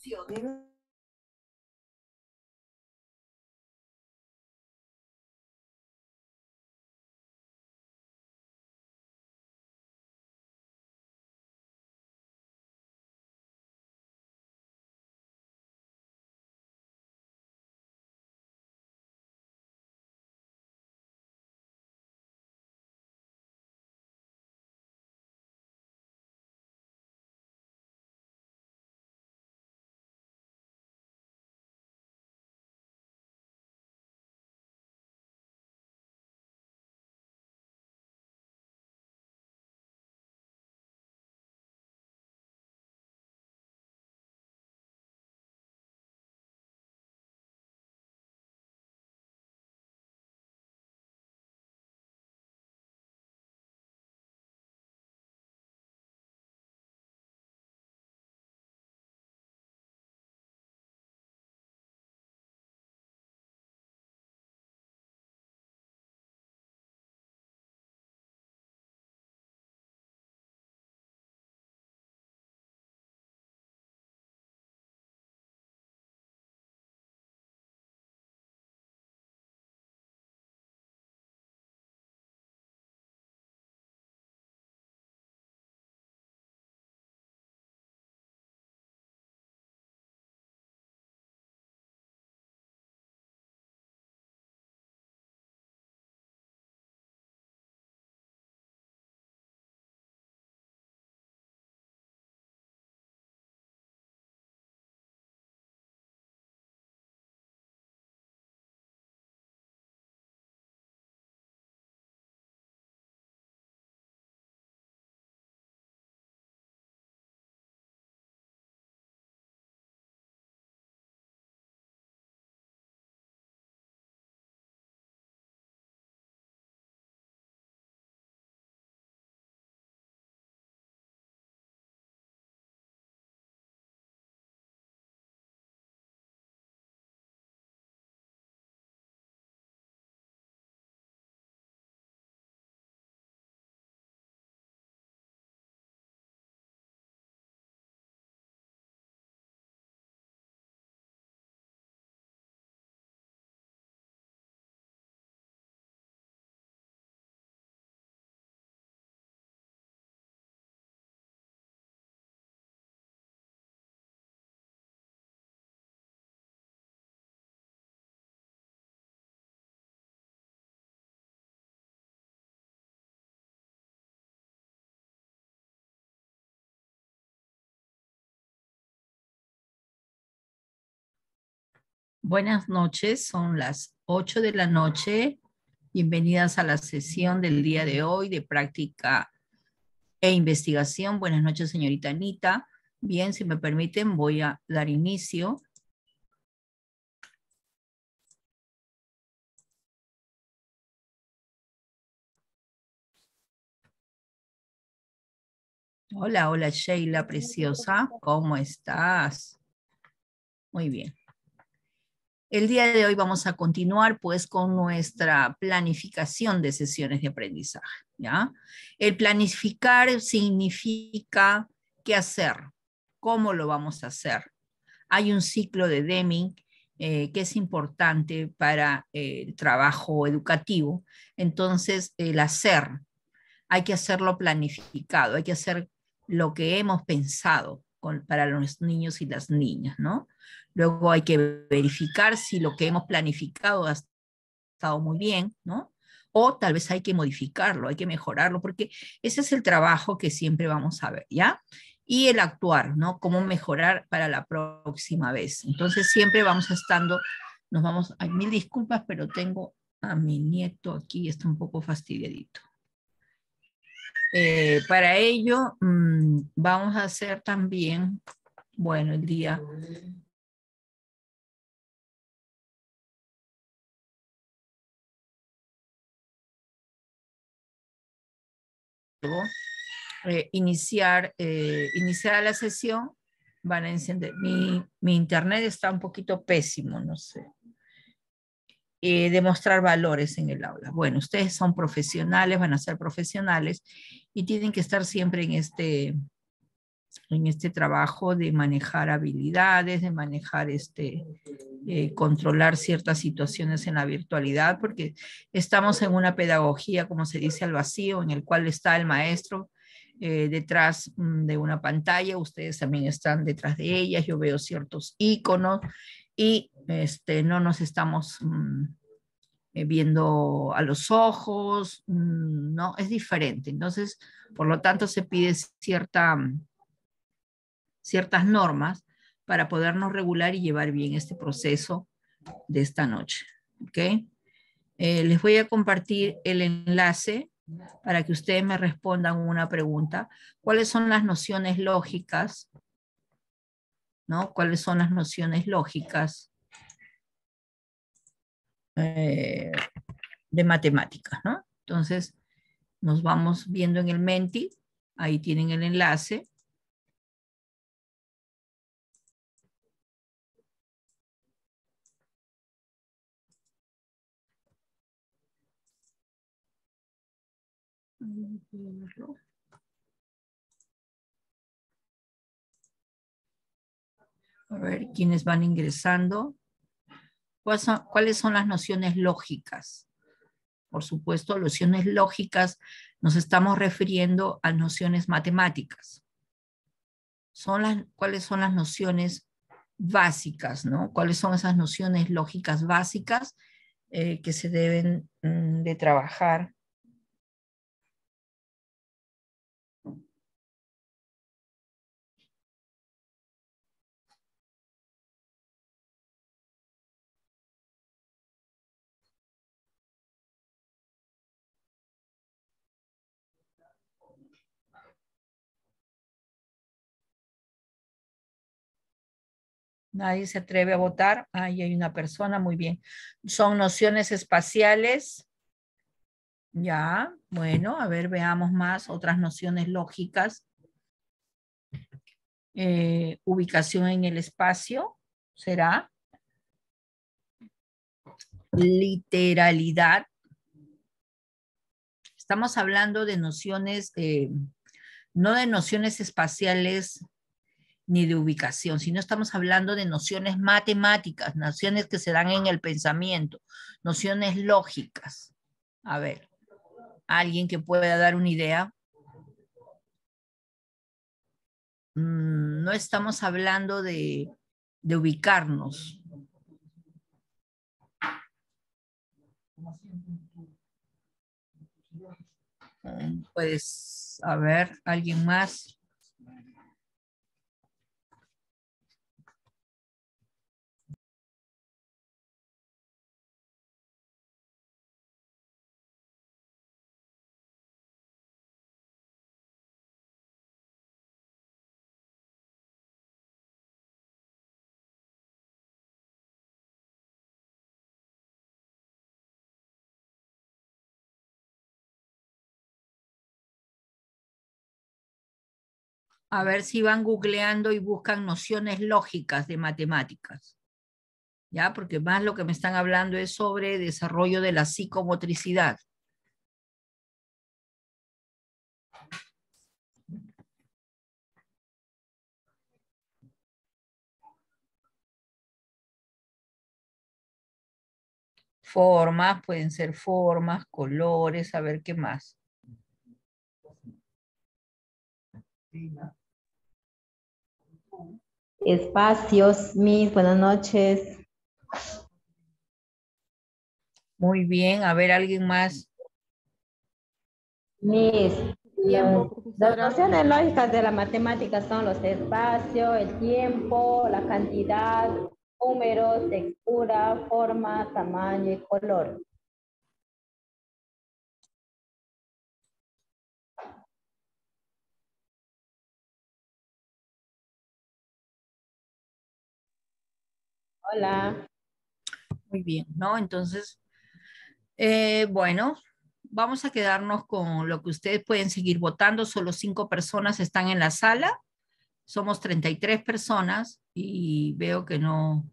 Feel opciones. Buenas noches, son las 8 de la noche. Bienvenidas a la sesión del día de hoy de práctica e investigación. Buenas noches, señorita Anita. Bien, si me permiten, voy a dar inicio. Hola, hola Sheila, preciosa. ¿Cómo estás? Muy bien. El día de hoy vamos a continuar pues con nuestra planificación de sesiones de aprendizaje. ¿ya? El planificar significa qué hacer, cómo lo vamos a hacer. Hay un ciclo de Deming eh, que es importante para eh, el trabajo educativo. Entonces, el hacer, hay que hacerlo planificado, hay que hacer lo que hemos pensado para los niños y las niñas, ¿no? Luego hay que verificar si lo que hemos planificado ha estado muy bien, ¿no? O tal vez hay que modificarlo, hay que mejorarlo, porque ese es el trabajo que siempre vamos a ver, ¿ya? Y el actuar, ¿no? Cómo mejorar para la próxima vez. Entonces siempre vamos estando, nos vamos, hay mil disculpas, pero tengo a mi nieto aquí, está un poco fastidiadito. Eh, para ello, mm, vamos a hacer también, bueno, el día eh, iniciar, eh, iniciar la sesión, van a encender. Mi, internet está un poquito pésimo, no sé. Eh, demostrar valores en el aula. Bueno, ustedes son profesionales, van a ser profesionales y tienen que estar siempre en este, en este trabajo de manejar habilidades, de manejar este, eh, controlar ciertas situaciones en la virtualidad, porque estamos en una pedagogía, como se dice, al vacío, en el cual está el maestro eh, detrás mm, de una pantalla, ustedes también están detrás de ellas, yo veo ciertos iconos y este, no nos estamos mm, eh, viendo a los ojos, mm, no, es diferente. Entonces, por lo tanto, se pide cierta ciertas normas para podernos regular y llevar bien este proceso de esta noche. ¿okay? Eh, les voy a compartir el enlace para que ustedes me respondan una pregunta. ¿Cuáles son las nociones lógicas? ¿No? ¿Cuáles son las nociones lógicas eh, de matemáticas? ¿no? Entonces, nos vamos viendo en el Menti. Ahí tienen el enlace. a ver, quienes van ingresando. ¿Cuáles son, las nociones lógicas? Por supuesto, nociones lógicas nos estamos refiriendo a nociones matemáticas. Son las, ¿Cuáles son las nociones básicas? ¿no? ¿Cuáles son esas nociones lógicas básicas eh, que se deben mm, de trabajar nadie se atreve a votar. Ahí hay una persona, muy bien. Son nociones espaciales. Ya, bueno, a ver, veamos más otras nociones lógicas. Eh, ubicación en el espacio, ¿será? Literalidad. Estamos hablando de nociones, eh, no de nociones espaciales ni de ubicación, sino estamos hablando de nociones matemáticas, nociones que se dan en el pensamiento, nociones lógicas. A ver, ¿alguien que pueda dar una idea? Mm, no estamos hablando de, de ubicarnos. Pues, a ver, ¿alguien más? a ver si van googleando y buscan nociones lógicas de matemáticas. ¿Ya? Porque más lo que me están hablando es sobre desarrollo de la psicomotricidad. Formas, pueden ser formas, colores, a ver qué más espacios. mis, buenas noches. Muy bien, a ver, alguien más. Mis, las nociones lógicas de la matemática son los espacios, el tiempo, la cantidad, números, textura, forma, tamaño y color. Hola. Muy bien, ¿no? Entonces, eh, bueno, vamos a quedarnos con lo que ustedes pueden seguir votando. Solo cinco personas están en la sala. Somos 33 personas y veo que no,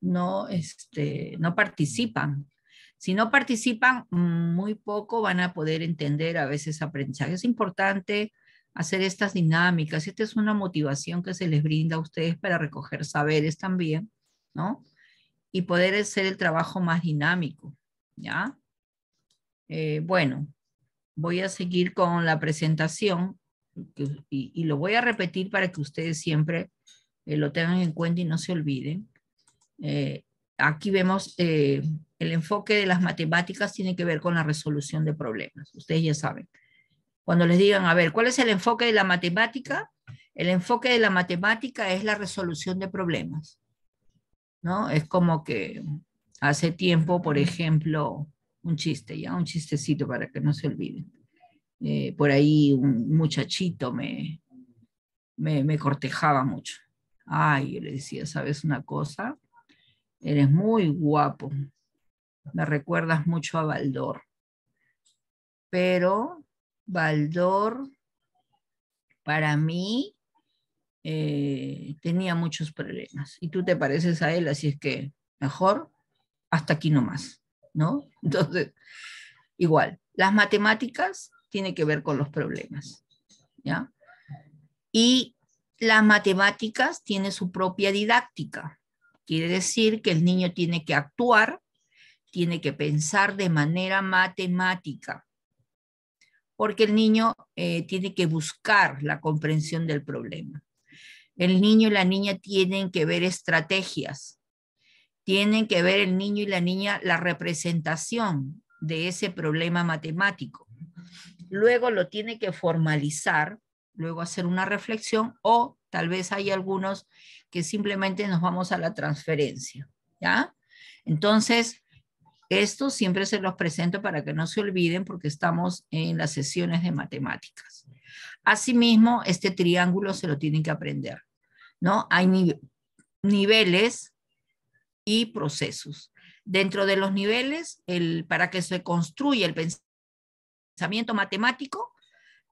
no, este, no participan. Si no participan, muy poco van a poder entender a veces aprendizaje. Es importante hacer estas dinámicas. Esta es una motivación que se les brinda a ustedes para recoger saberes también, ¿no? Y poder hacer el trabajo más dinámico, ¿ya? Eh, bueno, voy a seguir con la presentación y, lo voy a repetir para que ustedes siempre eh, lo tengan en cuenta y no se olviden. Eh, aquí vemos el enfoque de las matemáticas tiene que ver con la resolución de problemas, ustedes ya saben. Cuando les digan, a ver, ¿cuál es el enfoque de la matemática? El enfoque de la matemática es la resolución de problemas. ¿No? Es como que hace tiempo, por ejemplo, un chiste, ya, un chistecito para que no se olviden. Eh, por ahí un muchachito me, me, me, cortejaba mucho. Ay, yo le decía, ¿sabes una cosa? Eres muy guapo. Me recuerdas mucho a Baldor. Pero Baldor, para mí, eh, tenía muchos problemas. Y tú te pareces a él, así es que mejor hasta aquí nomás, ¿no? Entonces, igual, las matemáticas tienen que ver con los problemas, ¿ya? Y las matemáticas tiene su propia didáctica. Quiere decir que el niño tiene que actuar, tiene que pensar de manera matemática porque el niño eh, tiene que buscar la comprensión del problema. El niño y la niña tienen que ver estrategias, tienen que ver el niño y la niña la representación de ese problema matemático. Luego lo tiene que formalizar, luego hacer una reflexión o tal vez hay algunos que simplemente nos vamos a la transferencia, ¿ya? Entonces, esto siempre se los presento para que no se olviden porque estamos en las sesiones de matemáticas. Asimismo, este triángulo se lo tienen que aprender, ¿no? Hay niveles y procesos. Dentro de los niveles, el, para que se construya el pensamiento matemático,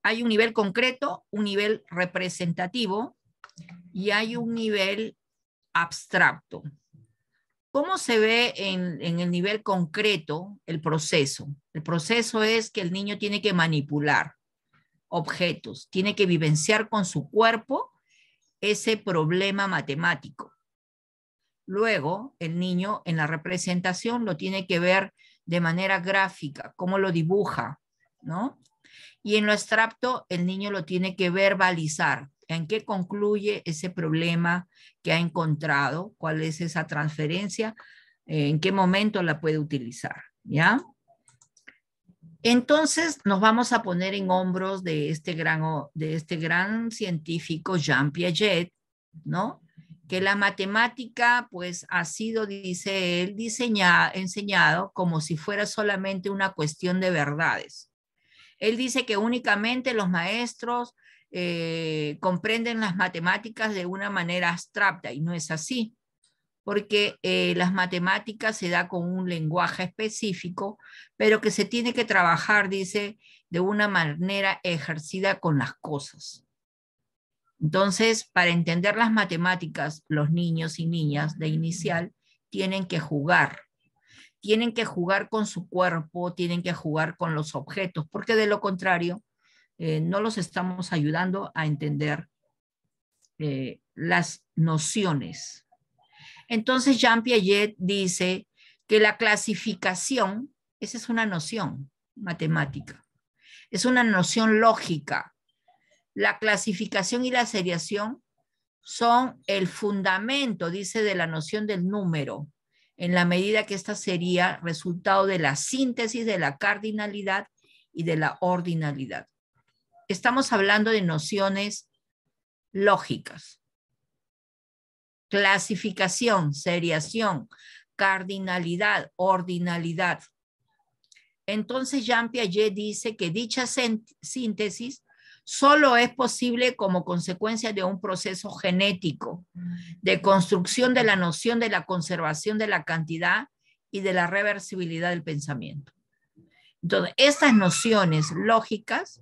hay un nivel concreto, un nivel representativo y hay un nivel abstracto. ¿Cómo se ve en, el nivel concreto el proceso? El proceso es que el niño tiene que manipular objetos, tiene que vivenciar con su cuerpo ese problema matemático. Luego, el niño en la representación lo tiene que ver de manera gráfica, cómo lo dibuja, ¿no? Y en lo extracto, el niño lo tiene que verbalizar, en qué concluye ese problema que ha encontrado, cuál es esa transferencia, en qué momento la puede utilizar, ¿ya? Entonces nos vamos a poner en hombros de este gran, de este gran científico Jean Piaget, ¿no? Que la matemática pues ha sido, dice él, diseñada, enseñado como si fuera solamente una cuestión de verdades. Él dice que únicamente los maestros eh, comprenden las matemáticas de una manera abstracta y no es así, porque eh, las matemáticas se da con un lenguaje específico, pero que se tiene que trabajar, dice, de una manera ejercida con las cosas. Entonces, para entender las matemáticas, los niños y niñas de inicial tienen que jugar. Tienen que jugar con su cuerpo, tienen que jugar con los objetos, porque de lo contrario eh, no los estamos ayudando a entender eh, las nociones. Entonces Jean Piaget dice que la clasificación, esa es una noción matemática, es una noción lógica. La clasificación y la seriación son el fundamento, dice, de la noción del número, en la medida que esta sería resultado de la síntesis de la cardinalidad y de la ordinalidad estamos hablando de nociones lógicas. Clasificación, seriación, cardinalidad, ordinalidad. Entonces Jean Piaget dice que dicha síntesis solo es posible como consecuencia de un proceso genético de construcción de la noción de la conservación de la cantidad y de la reversibilidad del pensamiento. Entonces, estas nociones lógicas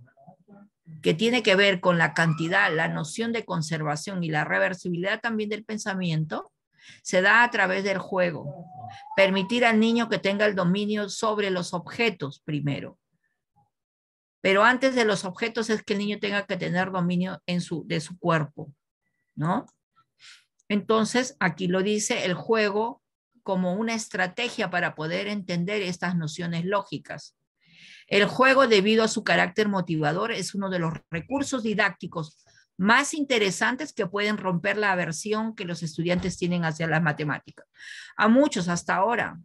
que tiene que ver con la cantidad, la noción de conservación y la reversibilidad también del pensamiento, se da a través del juego. Permitir al niño que tenga el dominio sobre los objetos primero. Pero antes de los objetos es que el niño tenga que tener dominio en su, de su cuerpo, ¿no? Entonces, aquí lo dice el juego como una estrategia para poder entender estas nociones lógicas. El juego, debido a su carácter motivador, es uno de los recursos didácticos más interesantes que pueden romper la aversión que los estudiantes tienen hacia las matemáticas. A muchos hasta ahora,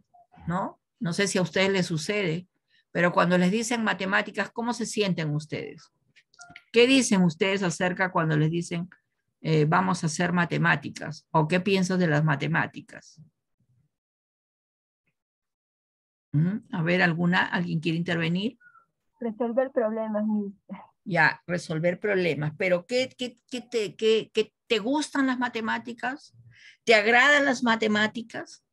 ¿no? No sé si a ustedes les sucede, pero cuando les dicen matemáticas, ¿cómo se sienten ustedes? ¿Qué dicen ustedes acerca cuando les dicen eh, vamos a hacer matemáticas? ¿O qué piensas de las matemáticas? A ver, ¿alguna, ¿alguien quiere intervenir? Resolver problemas, Ya, resolver problemas. Pero ¿qué, te, te gustan las matemáticas? ¿Te agradan las matemáticas?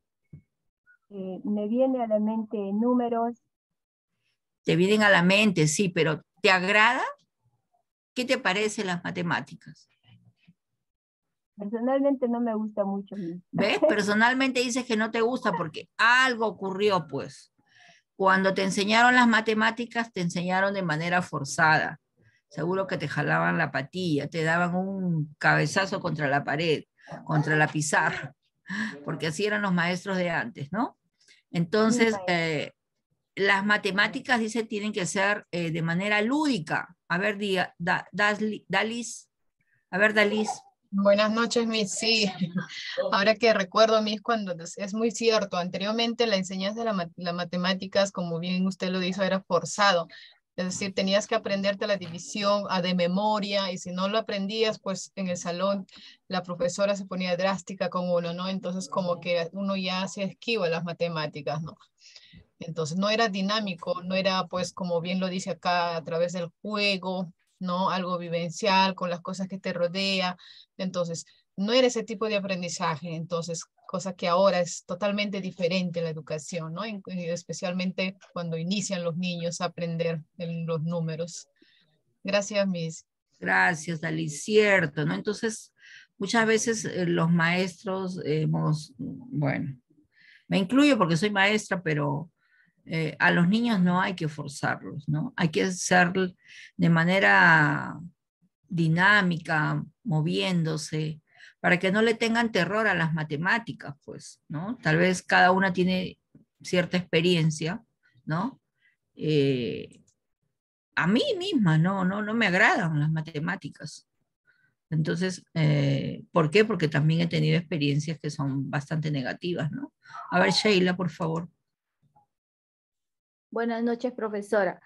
Eh, me viene a la mente números. Te vienen a la mente, sí, pero ¿te agrada? ¿Qué te parece las matemáticas? Personalmente no me gusta mucho. ¿Ves? Personalmente dices que no te gusta porque algo ocurrió, pues. Cuando te enseñaron las matemáticas, te enseñaron de manera forzada. Seguro que te jalaban la patilla, te daban un cabezazo contra la pared, contra la pizarra, porque así eran los maestros de antes, ¿no? Entonces, eh, las matemáticas, dice, tienen que ser eh, de manera lúdica. A ver, Dalis, a ver, Dalis. Buenas noches, Miss. Sí, ahora que recuerdo, Miss, cuando es muy cierto, anteriormente la enseñanza de las la matemáticas, como bien usted lo dijo, era forzado. Es decir, tenías que aprenderte la división a ah, de memoria y si no lo aprendías, pues en el salón la profesora se ponía drástica con uno, ¿no? Entonces como que uno ya se esquiva las matemáticas, ¿no? Entonces no era dinámico, no era pues como bien lo dice acá a través del juego, ¿no? Algo vivencial con las cosas que te rodea. Entonces, no era ese tipo de aprendizaje, entonces, cosa que ahora es totalmente diferente la educación, ¿no? especialmente cuando inician los niños a aprender los números. Gracias, Miss. Gracias, Dalí. Cierto, ¿no? Entonces, muchas veces eh, los maestros hemos, bueno, me incluyo porque soy maestra, pero eh, a los niños no hay que forzarlos, ¿no? Hay que ser de manera dinámica, moviéndose, para que no le tengan terror a las matemáticas, pues, ¿no? Tal vez cada una tiene cierta experiencia, ¿no? Eh, a mí misma, no, no, no me agradan las matemáticas. Entonces, eh, ¿por qué? Porque también he tenido experiencias que son bastante negativas, ¿no? A ver, Sheila, por favor. Buenas noches, profesora.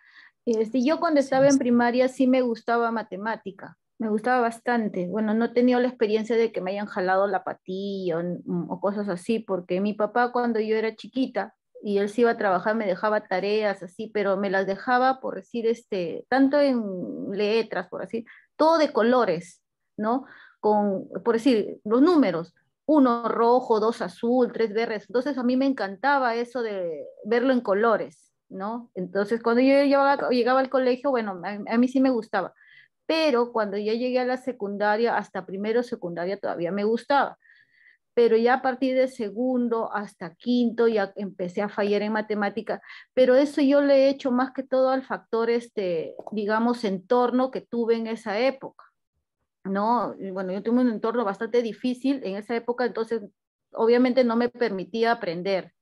Este, yo cuando estaba en primaria sí me gustaba matemática, me gustaba bastante. Bueno, no he tenido la experiencia de que me hayan jalado la patilla o, mm, o cosas así, porque mi papá cuando yo era chiquita y él se iba a trabajar me dejaba tareas así, pero me las dejaba, por decir, este, tanto en letras, por así, todo de colores, ¿no? Con, por decir, los números, uno rojo, dos azul, tres verdes. Entonces a mí me encantaba eso de verlo en colores entonces, cuando yo llegaba, al colegio, bueno, a, mí sí me gustaba, pero cuando ya llegué a la secundaria, hasta primero secundaria todavía me gustaba, pero ya a partir de segundo hasta quinto ya empecé a fallar en matemática, pero eso yo le he hecho más que todo al factor, este, digamos, entorno que tuve en esa época. No, bueno, yo tuve un entorno bastante difícil en esa época, entonces obviamente no me permitía aprender,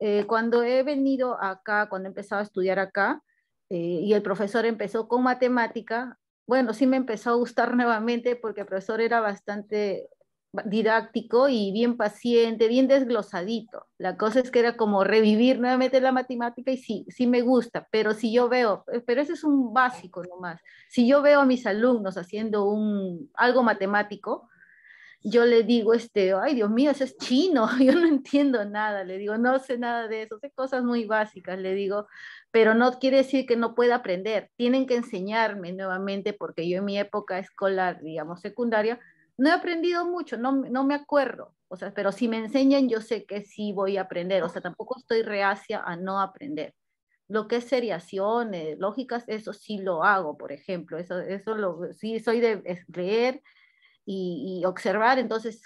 eh, cuando he venido acá, cuando he empezado a estudiar acá, eh, y el profesor empezó con matemática, bueno, sí me empezó a gustar nuevamente porque el profesor era bastante didáctico y bien paciente, bien desglosadito. La cosa es que era como revivir nuevamente la matemática y sí, sí me gusta, pero si yo veo, eh, pero ese es un básico nomás, si yo veo a mis alumnos haciendo un, algo matemático, yo le digo, este, ay Dios mío, eso es chino, yo no entiendo nada, le digo, no sé nada de eso, sé cosas muy básicas, le digo, pero no quiere decir que no pueda aprender, tienen que enseñarme nuevamente porque yo en mi época escolar, digamos, secundaria, no he aprendido mucho, no, no me acuerdo, o sea, pero si me enseñan yo sé que sí voy a aprender, o sea, tampoco estoy reacia a no aprender. Lo que es seriaciones, lógicas, eso sí lo hago, por ejemplo, eso, eso lo, sí soy de leer, y, observar. Entonces,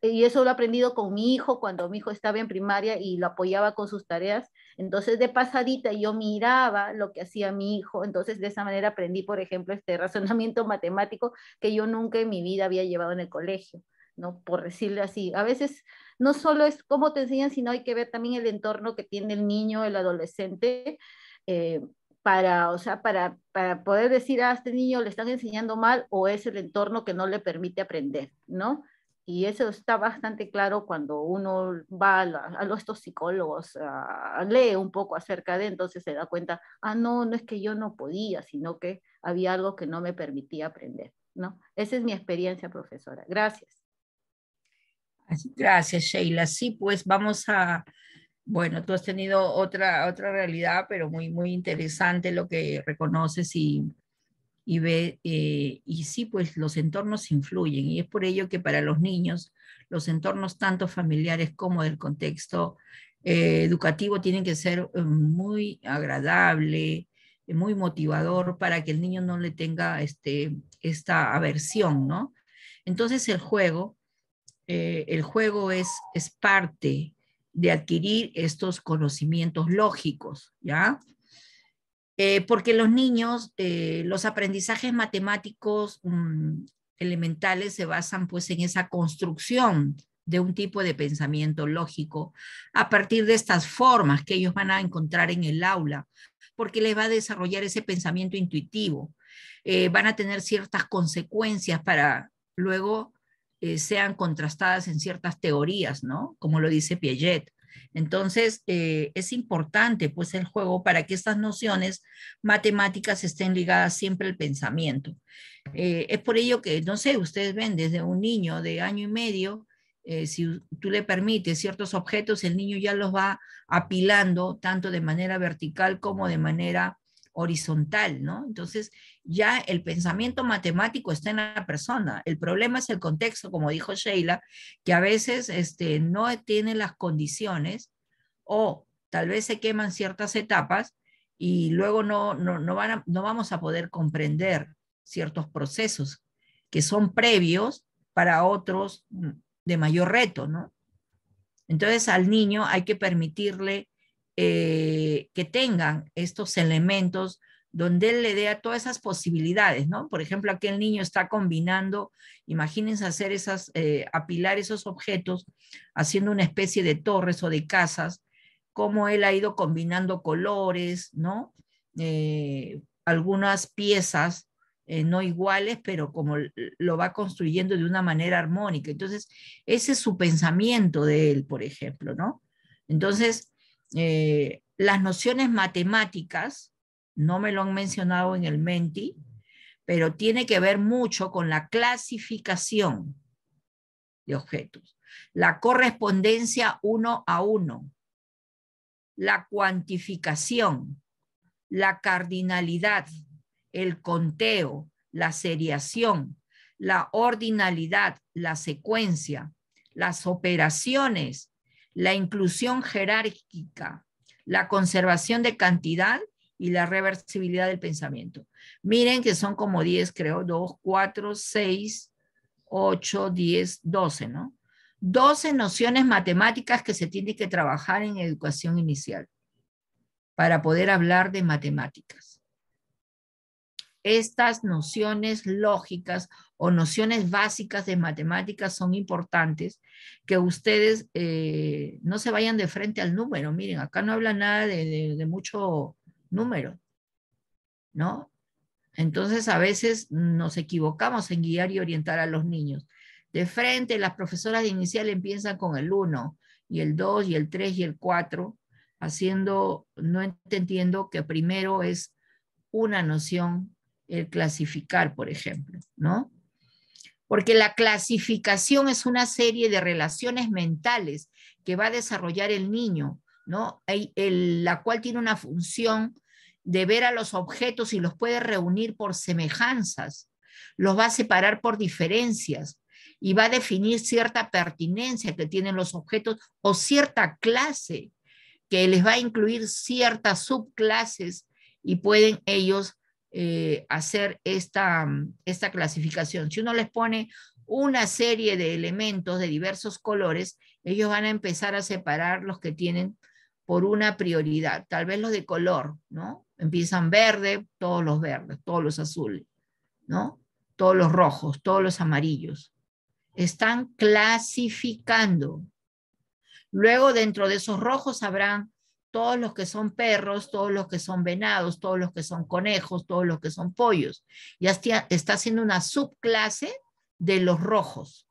y eso lo he aprendido con mi hijo cuando mi hijo estaba en primaria y lo apoyaba con sus tareas. Entonces, de pasadita yo miraba lo que hacía mi hijo. Entonces, de esa manera aprendí, por ejemplo, este razonamiento matemático que yo nunca en mi vida había llevado en el colegio, ¿no? Por decirle así. A veces no solo es cómo te enseñan, sino hay que ver también el entorno que tiene el niño, el adolescente. Eh, para, o sea, para, poder decir, a ah, este niño le están enseñando mal o es el entorno que no le permite aprender, ¿no? Y eso está bastante claro cuando uno va a, estos psicólogos, lee un poco acerca de, entonces se da cuenta, ah, no, no es que yo no podía, sino que había algo que no me permitía aprender, ¿no? Esa es mi experiencia, profesora. Gracias. Gracias, Sheila. Sí, pues vamos a, bueno, tú has tenido otra, otra realidad, pero muy, muy interesante lo que reconoces y, y ve, eh, y sí, pues los entornos influyen, y es por ello que para los niños los entornos tanto familiares como del contexto eh, educativo tienen que ser eh, muy agradable, muy motivador para que el niño no le tenga este, esta aversión, ¿no? Entonces el juego, el juego es, es parte de adquirir estos conocimientos lógicos, ¿ya? Eh, porque los niños, eh, los aprendizajes matemáticos mm, elementales se basan pues en esa construcción de un tipo de pensamiento lógico a partir de estas formas que ellos van a encontrar en el aula, porque les va a desarrollar ese pensamiento intuitivo. Eh, van a tener ciertas consecuencias para luego eh, sean contrastadas en ciertas teorías, ¿no? Como lo dice Piaget. Entonces, eh, es importante pues el juego para que estas nociones matemáticas estén ligadas siempre al pensamiento. Eh, es por ello que, no sé, ustedes ven desde un niño de año y medio, si tú le permites ciertos objetos, el niño ya los va apilando tanto de manera vertical como de manera horizontal, ¿no? Entonces, ya el pensamiento matemático está en la persona. El problema es el contexto, como dijo Sheila, que a veces este, no tiene las condiciones o tal vez se queman ciertas etapas y luego no, no, van no vamos a poder comprender ciertos procesos que son previos para otros mm, de mayor reto, ¿no? Entonces al niño hay que permitirle eh, que tengan estos elementos donde él le dé a todas esas posibilidades, ¿no? Por ejemplo, aquel niño está combinando, imagínense hacer esas, eh, apilar esos objetos, haciendo una especie de torres o de casas, cómo él ha ido combinando colores, ¿no? Eh, algunas piezas no iguales, pero como lo va construyendo de una manera armónica. Entonces, ese es su pensamiento de él, por ejemplo, ¿no? Entonces, eh, las nociones matemáticas, no me lo han mencionado en el Menti, pero tiene que ver mucho con la clasificación de objetos, la correspondencia uno a uno, la cuantificación, la cardinalidad, el conteo, la seriación, la ordinalidad, la secuencia, las operaciones la inclusión jerárquica, la conservación de cantidad y la reversibilidad del pensamiento. Miren que son como 10, creo, 2, 4, 6, 8, 10, 12, ¿no? 12 nociones matemáticas que se tienen que trabajar en educación inicial para poder hablar de matemáticas. Estas nociones lógicas o nociones básicas de matemáticas son importantes, que ustedes eh, no se vayan de frente al número. Miren, acá no habla nada de, mucho número, ¿no? Entonces a veces nos equivocamos en guiar y orientar a los niños. De frente, las profesoras de inicial empiezan con el 1 y el 2 y el 3 y el 4, haciendo, no entendiendo que primero es una noción el clasificar, por ejemplo, ¿no? porque la clasificación es una serie de relaciones mentales que va a desarrollar el niño, ¿no? la cual tiene una función de ver a los objetos y los puede reunir por semejanzas, los va a separar por diferencias y va a definir cierta pertinencia que tienen los objetos o cierta clase que les va a incluir ciertas subclases y pueden ellos eh, hacer esta, mm, esta clasificación. Si uno les pone una serie de elementos de diversos colores, ellos van a empezar a separar los que tienen por una prioridad, tal vez los de color, ¿no? Empiezan verde, todos los verdes, todos los azules, ¿no? Todos los rojos, todos los amarillos. Están clasificando. Luego dentro de esos rojos habrán todos los que son perros, todos los que son venados, todos los que son conejos, todos los que son pollos. Ya está haciendo una subclase de los rojos.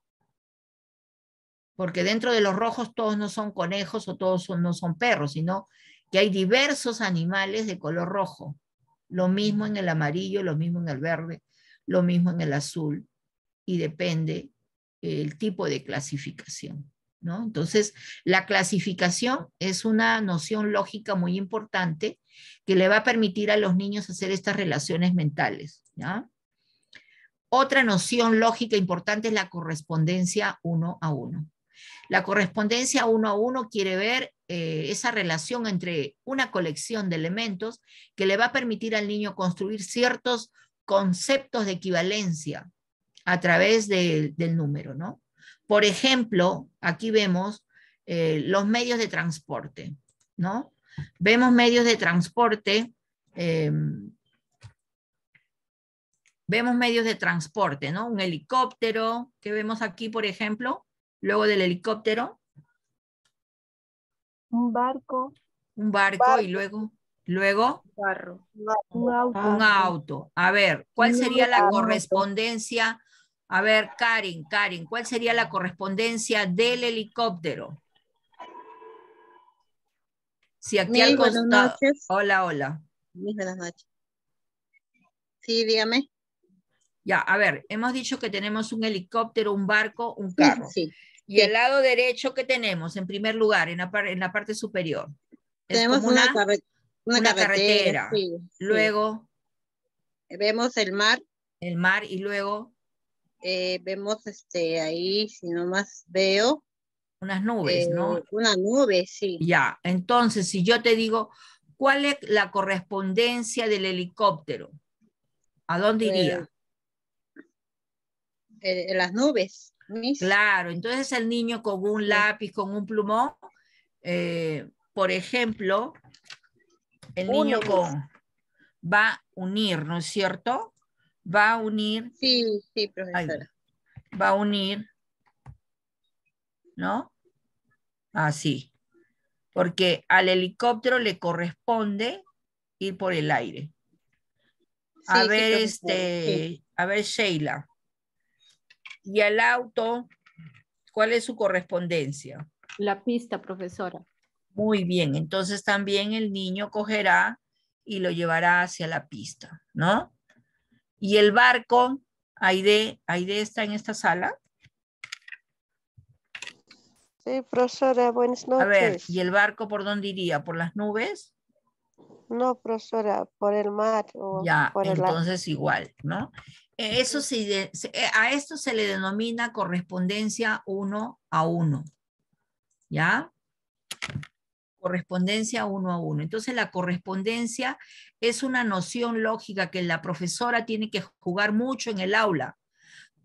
Porque dentro de los rojos todos no son conejos o todos no son perros, sino que hay diversos animales de color rojo. Lo mismo en el amarillo, lo mismo en el verde, lo mismo en el azul. Y depende el tipo de clasificación. Entonces, la clasificación es una noción lógica muy importante que le va a permitir a los niños hacer estas relaciones mentales, Otra noción lógica importante es la correspondencia uno a uno. La correspondencia uno a uno quiere ver eh, esa relación entre una colección de elementos que le va a permitir al niño construir ciertos conceptos de equivalencia a través del número, ¿no? Por ejemplo, aquí vemos eh, los medios de transporte, ¿no? Vemos medios de transporte, eh, vemos medios de transporte, ¿no? Un helicóptero, ¿qué vemos aquí, por ejemplo, luego del helicóptero. Un barco. Un barco, y luego, luego. Barro. Un, auto. un auto. A ver, ¿cuál sería la correspondencia a ver, Karin, Karen, ¿cuál sería la correspondencia del helicóptero? Si aquí al costado. Hola, hola. Muy buenas noches. Sí, dígame. Ya, a ver, hemos dicho que tenemos un helicóptero, un barco, un carro. Sí, y el lado derecho que tenemos, en primer lugar, en la, parte superior. Tenemos una, carretera. Luego. Vemos el mar. El mar y luego. Eh, vemos este, ahí, si más veo. Unas nubes, ¿no? Eh, una nube, sí. Ya, entonces, si yo te digo, ¿cuál es la correspondencia del helicóptero? ¿A dónde pues, iría? Eh, las nubes. Claro, entonces el niño con un lápiz, con un plumón, eh, por ejemplo, el niño con, va a unir, ¿no es cierto? va a unir. Sí, sí, profesora. va a unir, ¿no? Así. Porque al helicóptero le corresponde ir por el aire. A ver, este, a ver, Sheila. Y al auto, ¿cuál es su correspondencia? La pista, profesora. Muy bien, entonces también el niño cogerá y lo llevará hacia la pista, ¿no? Y el barco, Aide, Aide está en esta sala. Sí, profesora, buenas noches. A ver, ¿y el barco por dónde iría? ¿Por las nubes? No, profesora, por el mar. ya, por entonces igual, ¿no? Eso sí, eh, a esto se le denomina correspondencia uno a uno. ¿Ya? correspondencia uno a uno. Entonces, la correspondencia es una noción lógica que la profesora tiene que jugar mucho en el aula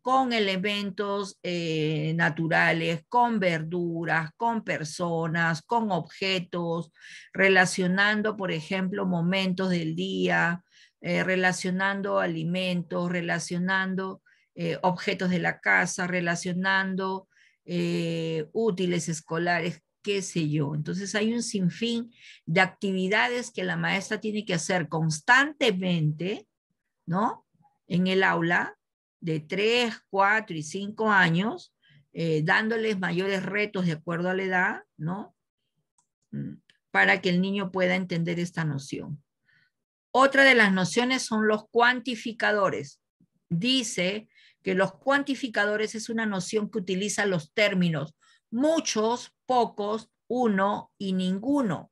con elementos eh, naturales, con verduras, con personas, con objetos, relacionando, por ejemplo, momentos del día, eh, relacionando alimentos, relacionando eh, objetos de la casa, relacionando útiles escolares, qué sé yo. Entonces hay un sinfín de actividades que la maestra tiene que hacer constantemente, ¿no? En el aula de tres, cuatro y cinco años, eh, dándoles mayores retos de acuerdo a la edad, ¿no? Mm, para que el niño pueda entender esta noción. Otra de las nociones son los cuantificadores. Dice que los cuantificadores es una noción que utiliza los términos muchos, pocos, uno y ninguno,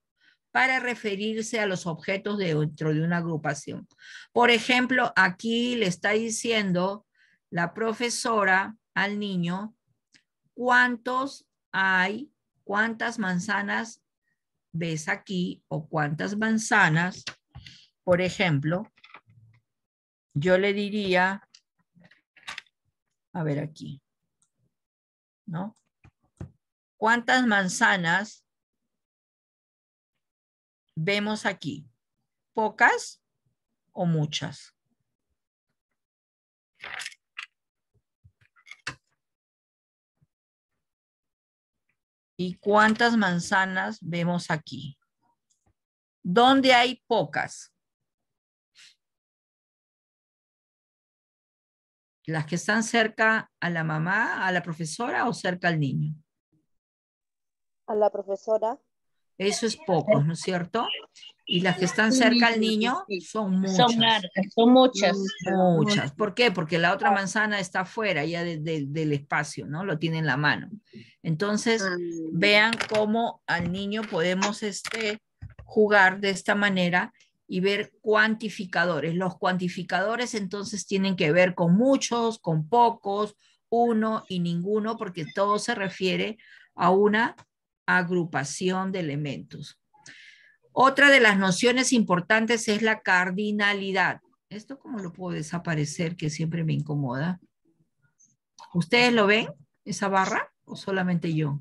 para referirse a los objetos dentro de una agrupación. Por ejemplo, aquí le está diciendo la profesora al niño cuántos hay, cuántas manzanas ves aquí o cuántas manzanas. Por ejemplo, yo le diría, a ver aquí, ¿no? ¿Cuántas manzanas vemos aquí? ¿Pocas o muchas? ¿Y cuántas manzanas vemos aquí? ¿Dónde hay pocas? ¿Las que están cerca a la mamá, a la profesora o cerca al niño? a la profesora. Eso es poco, ¿no es cierto? Y las que están cerca al niño son muchas. Son, muchas. Muchas. ¿Por qué? Porque la otra manzana está afuera ya del espacio, ¿no? Lo tiene en la mano. Entonces, ah. vean cómo al niño podemos este, jugar de esta manera y ver cuantificadores. Los cuantificadores entonces tienen que ver con muchos, con pocos, uno y ninguno, porque todo se refiere a una agrupación de elementos. Otra de las nociones importantes es la cardinalidad. ¿Esto cómo lo puedo desaparecer que siempre me incomoda? ¿Ustedes lo ven, esa barra, o solamente yo?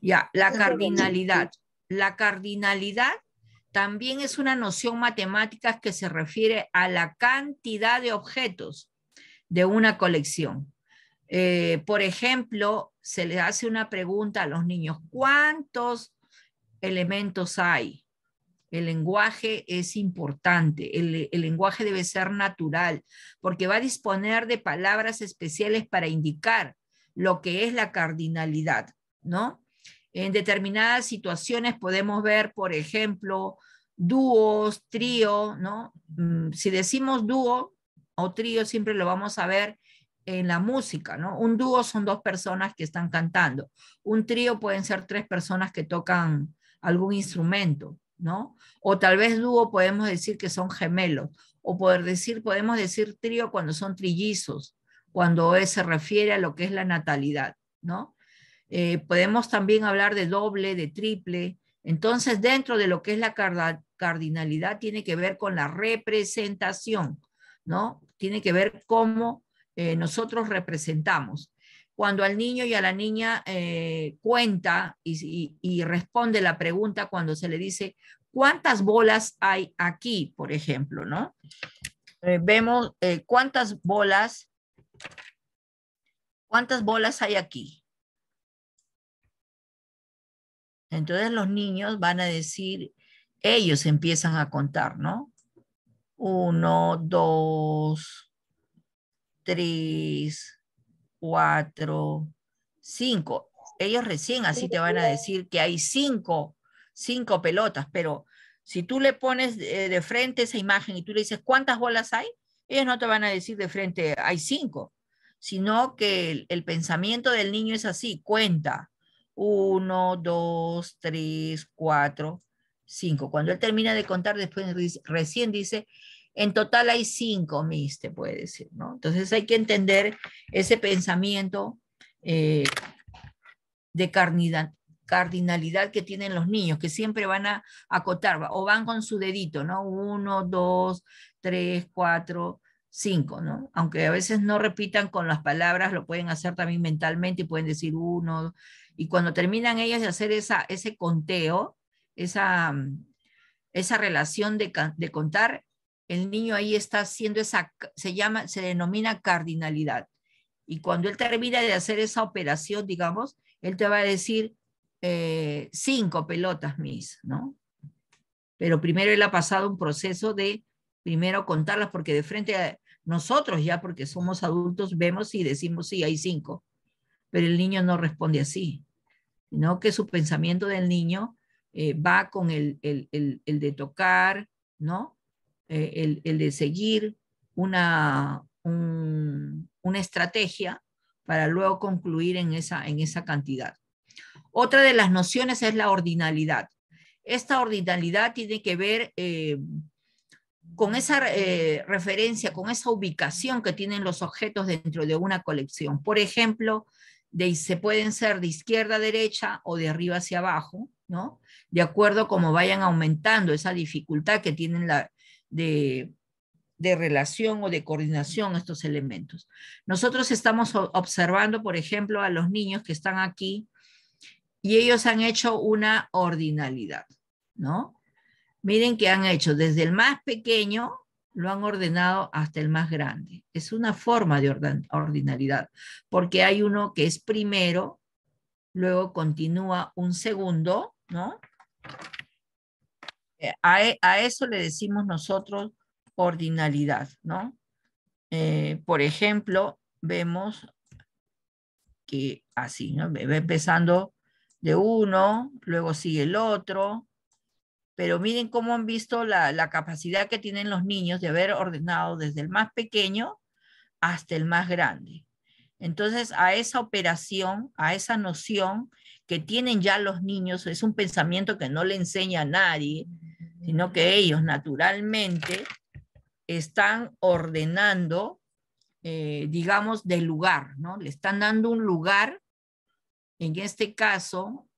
ya, la cardinalidad. La cardinalidad también es una noción matemática que se refiere a la cantidad de objetos de una colección. Eh, por ejemplo, se le hace una pregunta a los niños, ¿cuántos elementos hay? El lenguaje es importante, el, lenguaje debe ser natural, porque va a disponer de palabras especiales para indicar lo que es la cardinalidad, ¿no? En determinadas situaciones podemos ver, por ejemplo, dúos, trío, ¿no? Mm, si decimos dúo o trío, siempre lo vamos a ver en la música, ¿no? Un dúo son dos personas que están cantando, un trío pueden ser tres personas que tocan algún instrumento, ¿no? O tal vez dúo podemos decir que son gemelos, o poder decir, podemos decir trío cuando son trillizos, cuando se refiere a lo que es la natalidad, ¿no? Eh, podemos también hablar de doble, de triple. Entonces, dentro de lo que es la cardinalidad, tiene que ver con la representación, ¿no? Tiene que ver cómo eh, nosotros representamos. Cuando al niño y a la niña eh, cuenta y, responde la pregunta cuando se le dice, ¿cuántas bolas hay aquí, por ejemplo? ¿no? Eh, vemos cuántas bolas, cuántas bolas hay aquí. Entonces los niños van a decir, ellos empiezan a contar, ¿no? Uno, dos, tres, cuatro, cinco. Ellos recién así te van a decir que hay cinco, cinco pelotas, pero si tú le pones eh, de, frente esa imagen y tú le dices cuántas bolas hay, ellos no te van a decir de frente hay cinco, sino que el, pensamiento del niño es así, cuenta. Uno, dos, tres, cuatro, cinco. Cuando él termina de contar, después recién dice, en total hay cinco MIS, te puede decir, ¿no? Entonces hay que entender ese pensamiento eh, de cardinalidad que tienen los niños, que siempre van a acotar o van con su dedito, ¿no? Uno, dos, tres, cuatro, cinco, ¿no? Aunque a veces no repitan con las palabras, lo pueden hacer también mentalmente y pueden decir uno. Y cuando terminan ellas de hacer esa, ese conteo, esa, mm, esa relación de, de contar, el niño ahí está haciendo esa, se llama, se denomina cardinalidad. Y cuando él termina de hacer esa operación, digamos, él te va a decir, eh, cinco pelotas, mis, ¿no? Pero primero él ha pasado un proceso de, primero contarlas, porque de frente a nosotros ya, porque somos adultos, vemos y decimos, sí, hay cinco. Pero el niño no responde así, sino que su pensamiento del niño eh, va con el, el, el, el de tocar, ¿no? Eh, el, de seguir una, una estrategia para luego concluir en esa, en esa cantidad. Otra de las nociones es la ordinalidad. Esta ordinalidad tiene que ver eh, con esa eh, referencia, con esa ubicación que tienen los objetos dentro de una colección. Por ejemplo, de, se pueden ser de izquierda a derecha o de arriba hacia abajo, ¿no? De acuerdo como vayan aumentando esa dificultad que tienen la, de, relación o de coordinación estos elementos. Nosotros estamos observando, por ejemplo, a los niños que están aquí y ellos han hecho una ordinalidad, ¿no? Miren qué han hecho desde el más pequeño, lo han ordenado hasta el más grande. Es una forma de ordinalidad, porque hay uno que es primero, luego continúa un segundo, ¿no? Eh, a, eso le decimos nosotros ordinalidad, ¿no? Eh, por ejemplo, vemos que así, ¿no? Va empezando de uno, luego sigue el otro, pero miren cómo han visto la, la, capacidad que tienen los niños de haber ordenado desde el más pequeño hasta el más grande. Entonces, a esa operación, a esa noción que tienen ya los niños, es un pensamiento que no le enseña a nadie, sino que ellos naturalmente están ordenando, eh, digamos, de lugar, ¿no? Le están dando un lugar, en este caso,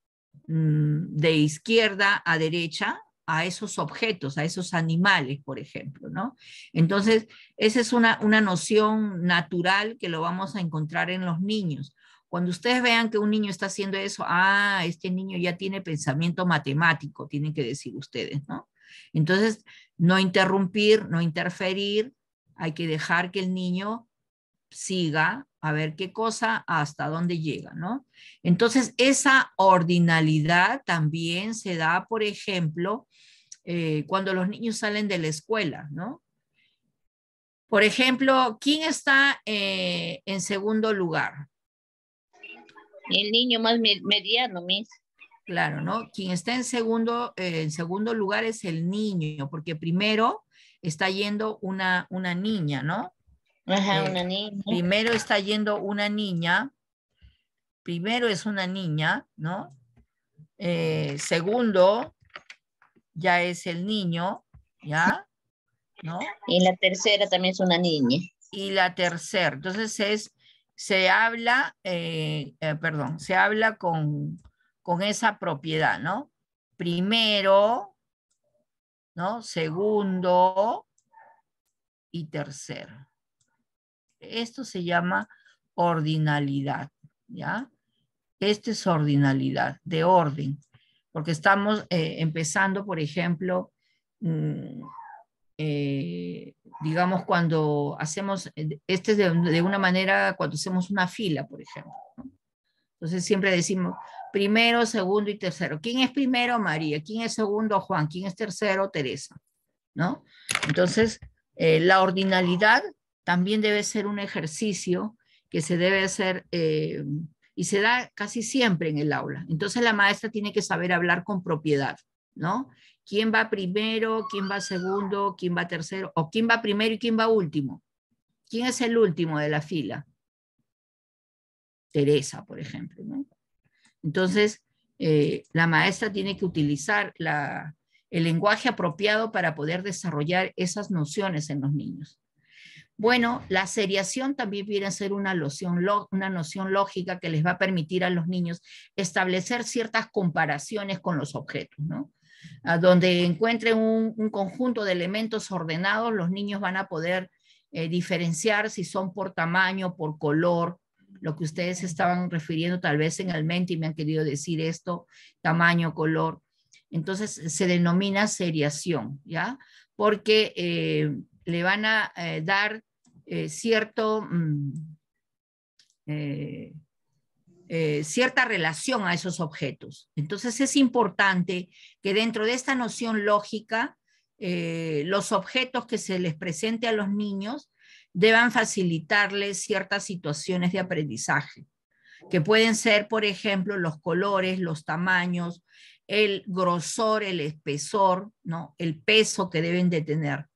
mm, de izquierda a derecha, a esos objetos, a esos animales, por ejemplo, ¿no? Entonces, esa es una, una noción natural que lo vamos a encontrar en los niños. Cuando ustedes vean que un niño está haciendo eso, ah, este niño ya tiene pensamiento matemático, tienen que decir ustedes, ¿no? Entonces, no interrumpir, no interferir, hay que dejar que el niño siga a ver qué cosa, hasta dónde llega, ¿no? Entonces, esa ordinalidad también se da, por ejemplo, eh, cuando los niños salen de la escuela, ¿no? Por ejemplo, ¿quién está eh, en segundo lugar? El niño más mediano, Miss. Claro, ¿no? Quien está en segundo, eh, en segundo lugar es el niño, porque primero está yendo una, una niña, ¿no? Ajá, eh, una niña. Primero está yendo una niña, primero es una niña, ¿no? Eh, segundo ya es el niño, ¿ya? ¿No? Y la tercera también es una niña. Y la tercera, entonces es, se habla, perdón, se habla con con esa propiedad, ¿no? Primero, ¿no? Segundo y tercero. Esto se llama ordinalidad, ¿ya? Esto es ordinalidad, de orden, porque estamos eh, empezando, por ejemplo, mm, eh, digamos, cuando hacemos, eh, este es de, una manera, cuando hacemos una fila, por ejemplo. Entonces siempre decimos primero, segundo y tercero. ¿Quién es primero? María. ¿Quién es segundo? Juan. ¿Quién es tercero? Teresa. ¿No? Entonces, eh, la ordinalidad también debe ser un ejercicio que se debe hacer eh, y se da casi siempre en el aula. Entonces la maestra tiene que saber hablar con propiedad, ¿no? ¿Quién va primero? ¿Quién va segundo? ¿Quién va tercero? ¿O quién va primero y quién va último? ¿Quién es el último de la fila? Teresa, por ejemplo. ¿no? Entonces, eh, la maestra tiene que utilizar el lenguaje apropiado para poder desarrollar esas nociones en los niños. Bueno, la seriación también viene a ser una noción, lógica que les va a permitir a los niños establecer ciertas comparaciones con los objetos, ¿no? donde encuentren un, conjunto de elementos ordenados, los niños van a poder eh, diferenciar si son por tamaño, por color, lo que ustedes estaban refiriendo tal vez en el mente y me han querido decir esto, tamaño, color. Entonces se denomina seriación, ¿ya? Porque eh, le van a eh, dar eh, cierto, mm, cierta relación a esos objetos. Entonces es importante que dentro de esta noción lógica, los objetos que se les presente a los niños deban facilitarles ciertas situaciones de aprendizaje, que pueden ser, por ejemplo, los colores, los tamaños, el grosor, el espesor, ¿no? el peso que deben de tener.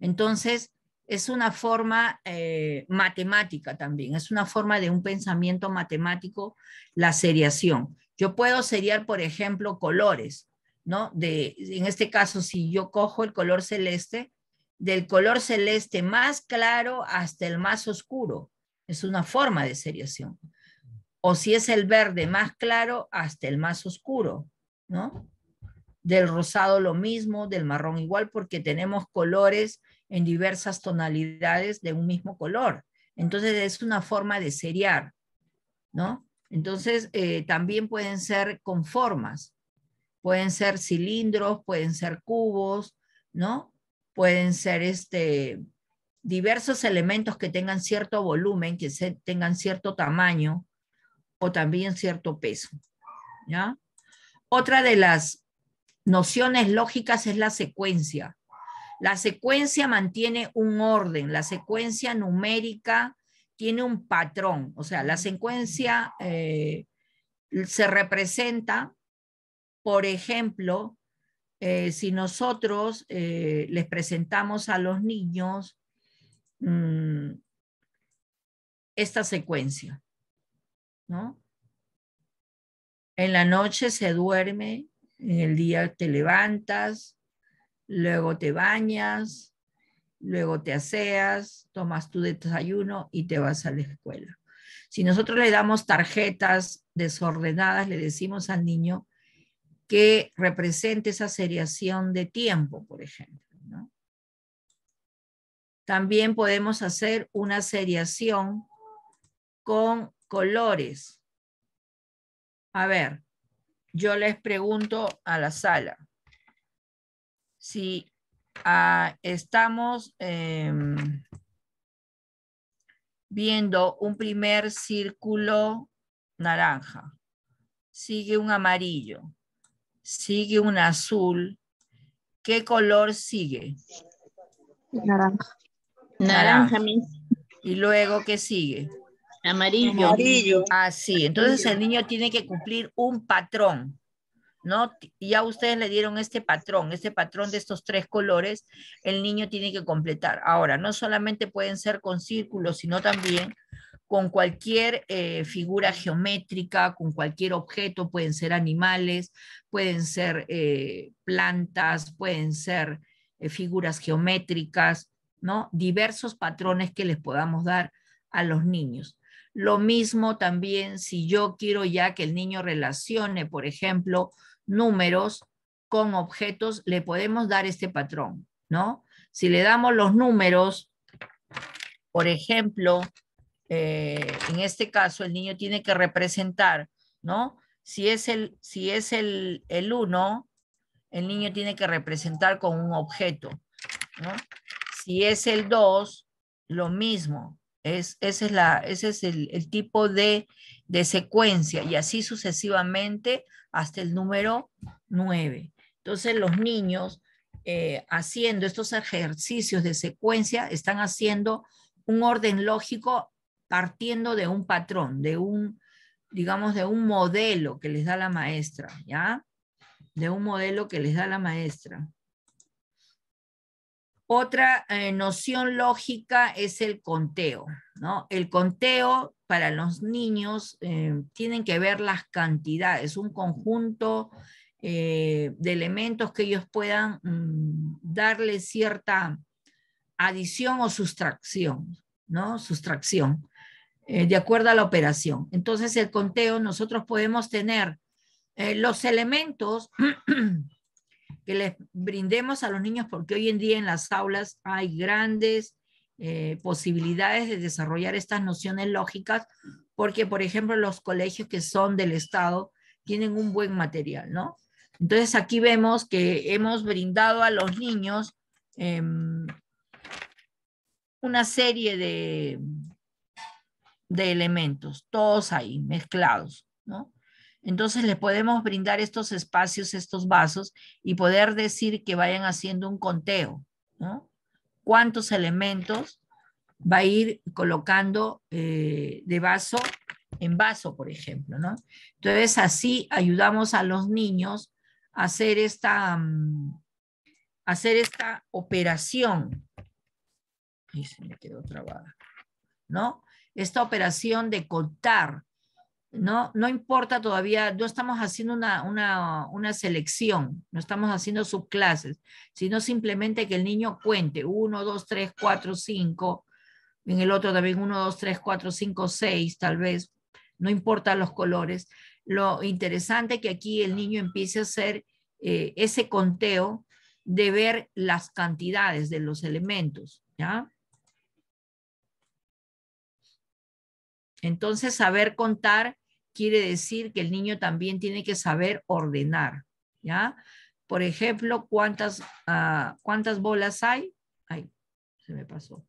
Entonces, es una forma eh, matemática también, es una forma de un pensamiento matemático, la seriación. Yo puedo seriar, por ejemplo, colores, ¿no? De, en este caso, si yo cojo el color celeste, del color celeste más claro hasta el más oscuro. Es una forma de seriación. O si es el verde más claro hasta el más oscuro, ¿no? Del rosado lo mismo, del marrón igual, porque tenemos colores en diversas tonalidades de un mismo color. Entonces es una forma de seriar, ¿no? Entonces eh, también pueden ser con formas, pueden ser cilindros, pueden ser cubos, ¿no? pueden ser este, diversos elementos que tengan cierto volumen, que tengan cierto tamaño o también cierto peso. Otra de las nociones lógicas es la secuencia. La secuencia mantiene un orden, la secuencia numérica tiene un patrón, o sea, la secuencia eh, se representa, por ejemplo, eh, si nosotros eh, les presentamos a los niños mm, esta secuencia, ¿no? En la noche se duerme, en el día te levantas, luego te bañas, luego te aseas, tomas tu desayuno y te vas a la escuela. Si nosotros le damos tarjetas desordenadas, le decimos al niño, que represente esa seriación de tiempo, por ejemplo. También podemos hacer una seriación con colores. A ver, yo les pregunto a la sala si ah, estamos em, viendo un primer círculo naranja, sigue un amarillo, Sigue un azul. ¿Qué color sigue? Naranja. Naranja. Y luego, ¿qué sigue? Amarillo. Amarillo. Así. Entonces el niño tiene que cumplir un patrón. ¿No? Ya ustedes le dieron este patrón, este patrón de estos tres colores, el niño tiene que completar. Ahora, no solamente pueden ser con círculos, sino también con cualquier eh, figura geométrica, con cualquier objeto, pueden ser animales, pueden ser eh, plantas, pueden ser eh, figuras geométricas, ¿no? Diversos patrones que les podamos dar a los niños. Lo mismo también si yo quiero ya que el niño relacione, por ejemplo, números con objetos, le podemos dar este patrón, ¿no? Si le damos los números, por ejemplo, eh, en este caso el niño tiene que representar, ¿no? Si es el, si es el, el el niño tiene que representar con un objeto, ¿no? Si es el 2, lo mismo. Es, ese es, la, ese es el, el tipo de, de, secuencia y así sucesivamente hasta el número 9. Entonces los niños eh, haciendo estos ejercicios de secuencia están haciendo un orden lógico partiendo de un patrón, de un, digamos, de un modelo que les da la maestra, ¿ya? De un modelo que les da la maestra. Otra eh, noción lógica es el conteo, ¿no? El conteo para los niños eh, tienen que ver las cantidades, un conjunto eh, de elementos que ellos puedan mm, darle cierta adición o sustracción, ¿no? Sustracción. Eh, de acuerdo a la operación. Entonces, el conteo, nosotros podemos tener eh, los elementos que les brindemos a los niños, porque hoy en día en las aulas hay grandes eh, posibilidades de desarrollar estas nociones lógicas, porque, por ejemplo, los colegios que son del Estado tienen un buen material, ¿no? Entonces, aquí vemos que hemos brindado a los niños em, una serie de, de elementos, todos ahí mezclados, ¿no? Entonces les podemos brindar estos espacios, estos vasos y poder decir que vayan haciendo un conteo, ¿no? ¿Cuántos elementos va a ir colocando eh, de vaso en vaso, por ejemplo, ¿no? Entonces así ayudamos a los niños a hacer esta, mm, hacer esta operación. Ahí se me quedó trabada, ¿no? esta operación de contar, ¿no? No importa todavía, no estamos haciendo una, una, una selección, no estamos haciendo subclases, sino simplemente que el niño cuente 1, 2, 3, 4, 5, en el otro también 1, 2, 3, 4, 5, 6, tal vez, no importa los colores. Lo interesante que aquí el niño empiece a hacer eh, ese conteo de ver las cantidades de los elementos, ¿ya? Entonces, saber contar quiere decir que el niño también tiene que saber ordenar, ¿ya? Por ejemplo, ¿cuántas, ah, ¿cuántas bolas hay? Ay, se me pasó.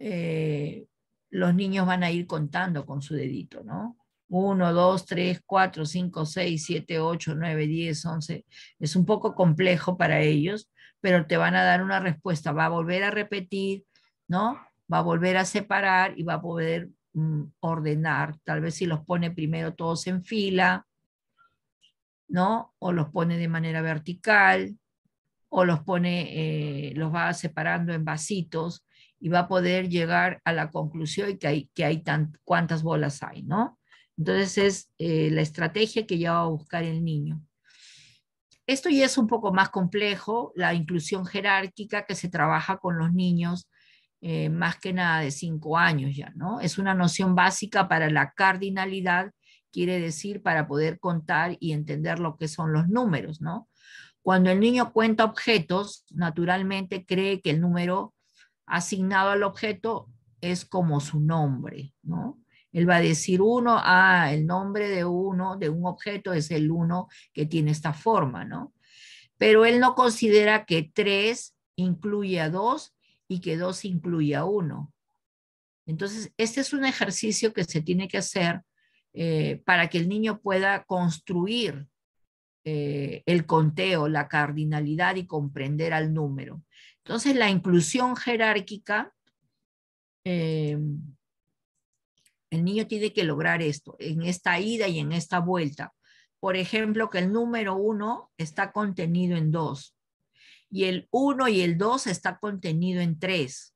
Eh, los niños van a ir contando con su dedito, ¿no? Uno, dos, tres, cuatro, cinco, seis, siete, ocho, nueve, diez, once. Es un poco complejo para ellos, pero te van a dar una respuesta. Va a volver a repetir, ¿no? Va a volver a separar y va a poder Mm, ordenar, tal vez si los pone primero todos en fila, ¿no? O los pone de manera vertical, o los pone, eh, los va separando en vasitos y va a poder llegar a la conclusión que hay, que hay tantas cuántas bolas hay, ¿no? Entonces es eh, la estrategia que ya va a buscar el niño. Esto ya es un poco más complejo, la inclusión jerárquica que se trabaja con los niños eh, más que nada de cinco años ya, ¿no? Es una noción básica para la cardinalidad, quiere decir para poder contar y entender lo que son los números, ¿no? Cuando el niño cuenta objetos, naturalmente cree que el número asignado al objeto es como su nombre, ¿no? Él va a decir uno, ah, el nombre de uno, de un objeto es el uno que tiene esta forma, ¿no? Pero él no considera que tres incluye a dos y que dos incluya uno. Entonces, este es un ejercicio que se tiene que hacer eh, para que el niño pueda construir eh, el conteo, la cardinalidad y comprender al número. Entonces, la inclusión jerárquica, eh, el niño tiene que lograr esto, en esta ida y en esta vuelta. Por ejemplo, que el número uno está contenido en dos y el 1 y el 2 está contenido en 3.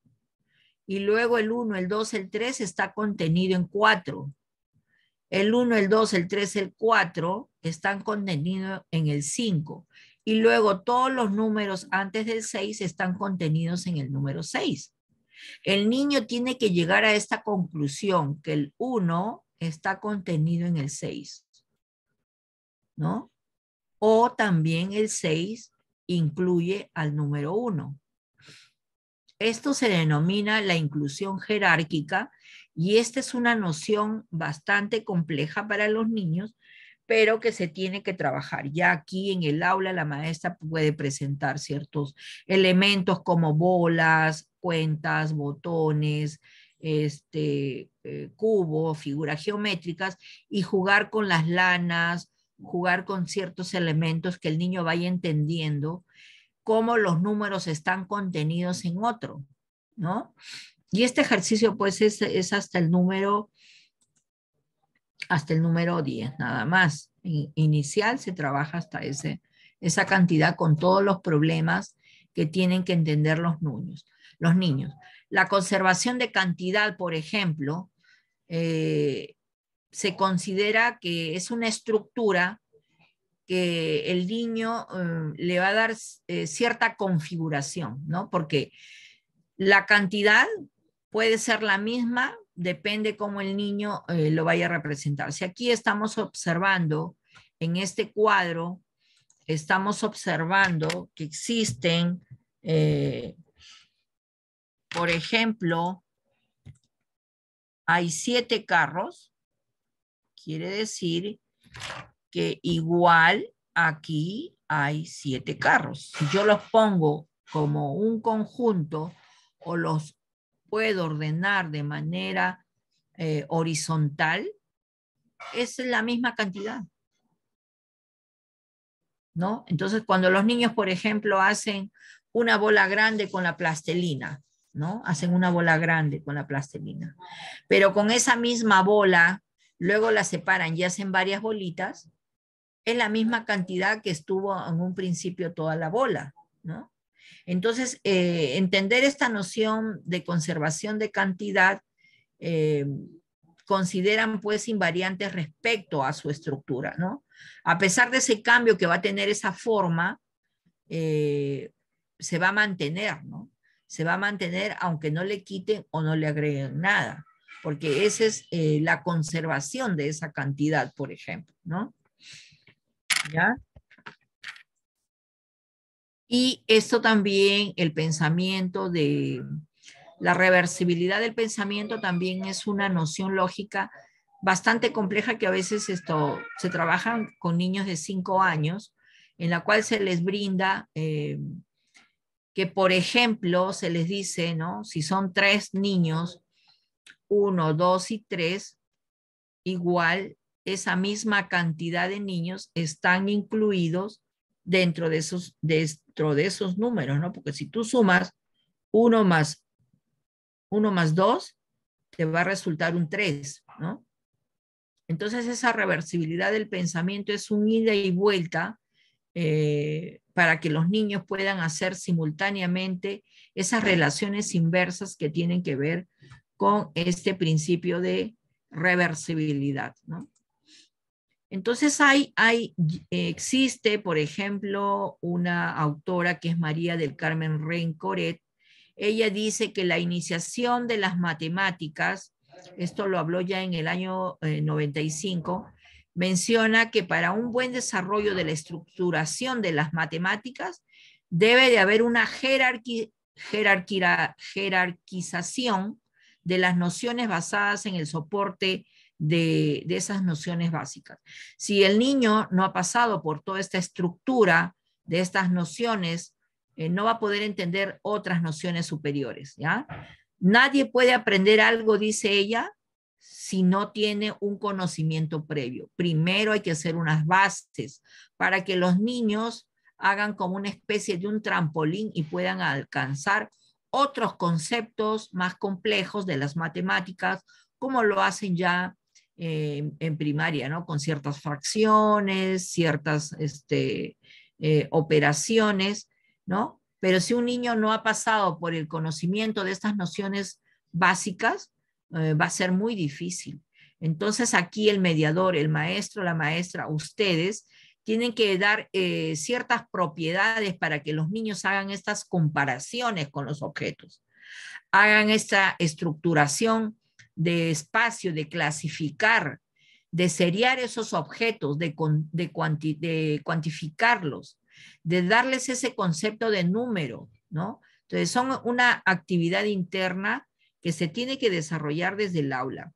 Y luego el 1, el 2, el 3 está contenido en 4. El 1, el 2, el 3, el 4 están contenidos en el 5. Y luego todos los números antes del 6 están contenidos en el número 6. El niño tiene que llegar a esta conclusión, que el 1 está contenido en el 6. ¿No? O también el 6 incluye al número uno. Esto se denomina la inclusión jerárquica y esta es una noción bastante compleja para los niños, pero que se tiene que trabajar. Ya aquí en el aula la maestra puede presentar ciertos elementos como bolas, cuentas, botones, este, eh, cubo, figuras geométricas y jugar con las lanas, jugar con ciertos elementos que el niño vaya entendiendo cómo los números están contenidos en otro, ¿no? Y este ejercicio pues es, hasta el número hasta el número 10, nada más. Inicial se trabaja hasta ese, esa cantidad con todos los problemas que tienen que entender los niños. Los niños. La conservación de cantidad, por ejemplo, eh, se considera que es una estructura que el niño um, le va a dar eh, cierta configuración, ¿no? Porque la cantidad puede ser la misma, depende cómo el niño eh, lo vaya a representar. Si aquí estamos observando, en este cuadro, estamos observando que existen, eh, por ejemplo, hay siete carros, Quiere decir que igual aquí hay siete carros. Si yo los pongo como un conjunto o los puedo ordenar de manera eh, horizontal, es la misma cantidad. ¿No? Entonces, cuando los niños, por ejemplo, hacen una bola grande con la plastelina, ¿no? Hacen una bola grande con la plastelina. Pero con esa misma bola luego la separan y hacen varias bolitas, es la misma cantidad que estuvo en un principio toda la bola, ¿no? Entonces, eh, entender esta noción de conservación de cantidad eh, consideran pues invariantes respecto a su estructura, ¿no? A pesar de ese cambio que va a tener esa forma, eh, se va a mantener, ¿no? Se va a mantener aunque no le quiten o no le agreguen nada porque esa es eh, la conservación de esa cantidad, por ejemplo, ¿no? ¿Ya? Y esto también, el pensamiento de la reversibilidad del pensamiento también es una noción lógica bastante compleja que a veces esto se trabajan con niños de 5 años, en la cual se les brinda eh, que, por ejemplo, se les dice, ¿no? Si son tres niños 1, 2 y 3, igual esa misma cantidad de niños están incluidos dentro de esos, dentro de esos números, ¿no? Porque si tú sumas 1 más 1 más 2, te va a resultar un 3, ¿no? Entonces esa reversibilidad del pensamiento es un ida y vuelta eh, para que los niños puedan hacer simultáneamente esas relaciones inversas que tienen que ver con este principio de reversibilidad. Entonces hay, hay, eh, existe, por ejemplo, una autora que es María del Carmen Rencoret. Ella dice que la iniciación de las matemáticas, esto lo habló ya en el año 95, eh, menciona que para un buen desarrollo de la estructuración de las matemáticas debe de haber una jerarquización de las nociones basadas en el soporte de, esas nociones básicas. Si el niño no ha pasado por toda esta estructura de estas nociones, eh, no va a poder entender otras nociones superiores, ¿ya? Nadie puede aprender algo, dice ella, si no tiene un conocimiento previo. Primero hay que hacer unas bases para que los niños hagan como una especie de un trampolín y puedan alcanzar otros conceptos más complejos de las matemáticas, como lo hacen ya eh, en primaria, ¿no? Con ciertas fracciones, ciertas este, eh, operaciones, ¿no? Pero si un niño no ha pasado por el conocimiento de estas nociones básicas, eh, va a ser muy difícil. Entonces aquí el mediador, el maestro, la maestra, ustedes tienen que dar eh, ciertas propiedades para que los niños hagan estas comparaciones con los objetos, hagan esta estructuración de espacio, de clasificar, de seriar esos objetos, de, de cuantificarlos, de darles ese concepto de número, ¿no? Entonces, son una actividad interna que se tiene que desarrollar desde el aula.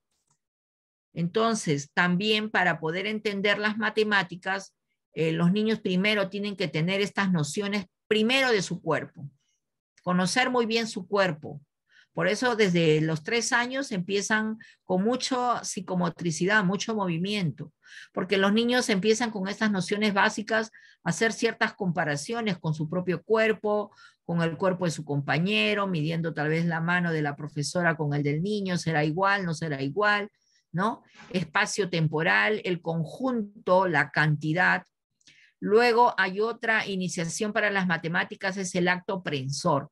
Entonces, también para poder entender las matemáticas, eh, los niños primero tienen que tener estas nociones primero de su cuerpo, conocer muy bien su cuerpo. Por eso desde los tres años empiezan con mucha psicomotricidad, mucho movimiento, porque los niños empiezan con estas nociones básicas a hacer ciertas comparaciones con su propio cuerpo, con el cuerpo de su compañero, midiendo tal vez la mano de la profesora con el del niño, será igual, no será igual, ¿no? Espacio temporal, el conjunto, la cantidad, Luego hay otra iniciación para las matemáticas, es el acto prensor.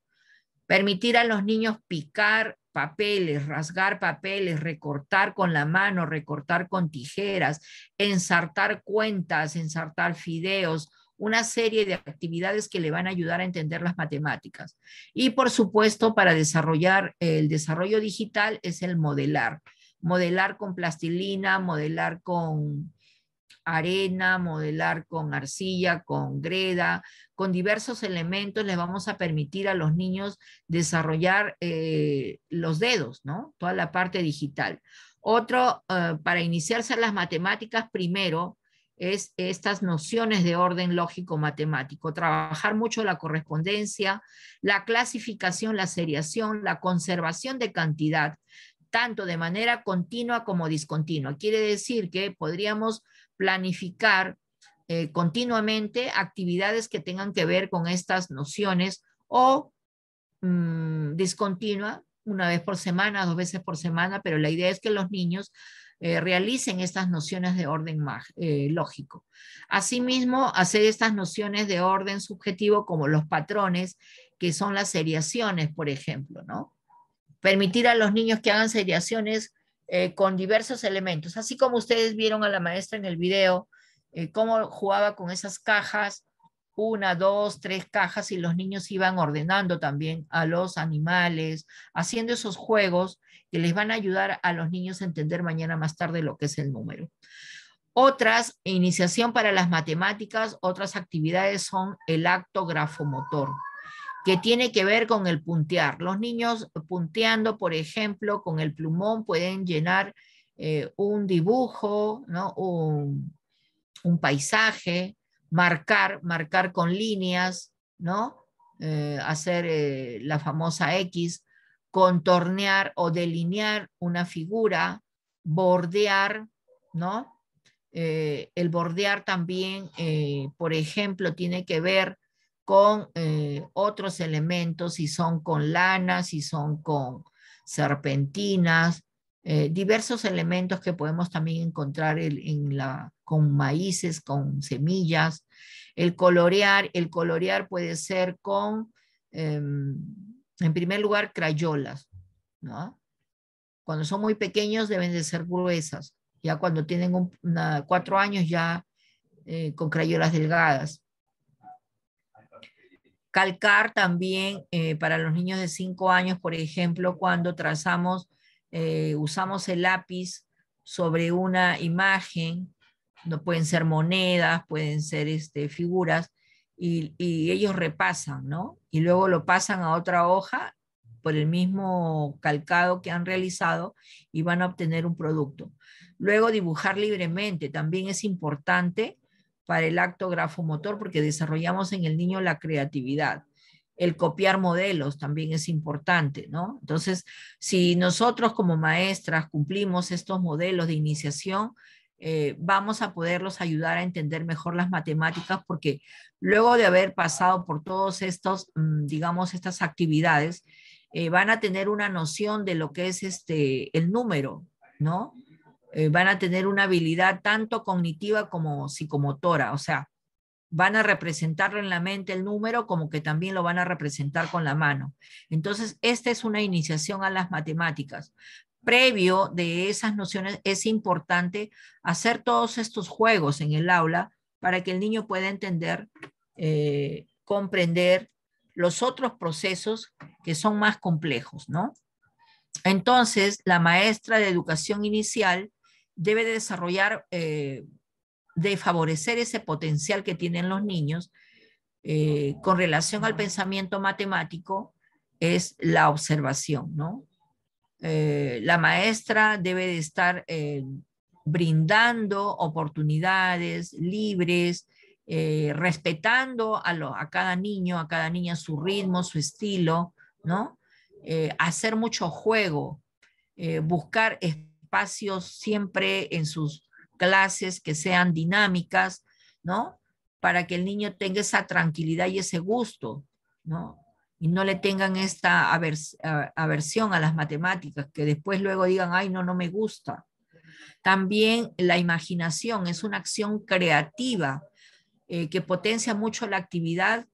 Permitir a los niños picar papeles, rasgar papeles, recortar con la mano, recortar con tijeras, ensartar cuentas, ensartar fideos, una serie de actividades que le van a ayudar a entender las matemáticas. Y por supuesto, para desarrollar el desarrollo digital es el modelar. Modelar con plastilina, modelar con, arena, modelar con arcilla, con greda, con diversos elementos, les vamos a permitir a los niños desarrollar eh, los dedos, ¿no? Toda la parte digital. Otro, eh, para iniciarse en las matemáticas, primero es estas nociones de orden lógico-matemático, trabajar mucho la correspondencia, la clasificación, la seriación, la conservación de cantidad, tanto de manera continua como discontinua. Quiere decir que podríamos planificar eh, continuamente actividades que tengan que ver con estas nociones o mm, discontinua, una vez por semana, dos veces por semana, pero la idea es que los niños eh, realicen estas nociones de orden eh, lógico. Asimismo, hacer estas nociones de orden subjetivo como los patrones, que son las seriaciones, por ejemplo, ¿no? Permitir a los niños que hagan seriaciones eh, con diversos elementos. Así como ustedes vieron a la maestra en el video, eh, cómo jugaba con esas cajas, una, dos, tres cajas, y los niños iban ordenando también a los animales, haciendo esos juegos que les van a ayudar a los niños a entender mañana más tarde lo que es el número. Otras, iniciación para las matemáticas, otras actividades son el acto grafomotor que tiene que ver con el puntear. Los niños punteando, por ejemplo, con el plumón pueden llenar eh, un dibujo, ¿no? un, paisaje, marcar, marcar con líneas, ¿no? Eh, hacer eh, la famosa X, contornear o delinear una figura, bordear, ¿no? el bordear también, por ejemplo, tiene que ver con eh, otros elementos, si son con lanas, si son con serpentinas, eh, diversos elementos que podemos también encontrar en, la, con maíces, con semillas. El colorear, el colorear puede ser con, em, en primer lugar, crayolas. Cuando son muy pequeños deben de ser gruesas. Ya cuando tienen cuatro años ya eh, con crayolas delgadas. Calcar también eh, para los niños de 5 años, por ejemplo, cuando trazamos, eh, usamos el lápiz sobre una imagen, no pueden ser monedas, pueden ser este, figuras, y, y, ellos repasan, ¿no? Y luego lo pasan a otra hoja por el mismo calcado que han realizado y van a obtener un producto. Luego dibujar libremente también es importante para el acto grafomotor porque desarrollamos en el niño la creatividad. El copiar modelos también es importante, ¿no? Entonces, si nosotros como maestras cumplimos estos modelos de iniciación, eh, vamos a poderlos ayudar a entender mejor las matemáticas porque luego de haber pasado por todos estos, mm, digamos, estas actividades, eh, van a tener una noción de lo que es este, el número, ¿no? Eh, van a tener una habilidad tanto cognitiva como psicomotora, o sea, van a representarlo en la mente el número como que también lo van a representar con la mano. Entonces, esta es una iniciación a las matemáticas. Previo de esas nociones es importante hacer todos estos juegos en el aula para que el niño pueda entender, eh, comprender los otros procesos que son más complejos, ¿no? Entonces, la maestra de educación inicial debe de desarrollar, eh, de favorecer ese potencial que tienen los niños eh, con relación al pensamiento matemático es la observación, ¿no? Eh, la maestra debe de estar brindando oportunidades libres, respetando a, a, cada niño, a cada niña su ritmo, su estilo, ¿no? hacer mucho juego, buscar espacios siempre en sus clases que sean dinámicas, ¿no? Para que el niño tenga esa tranquilidad y ese gusto, ¿no? Y no le tengan esta aversión a las matemáticas, que después luego digan, ay, no, no me gusta. También la imaginación es una acción creativa eh, que potencia mucho la actividad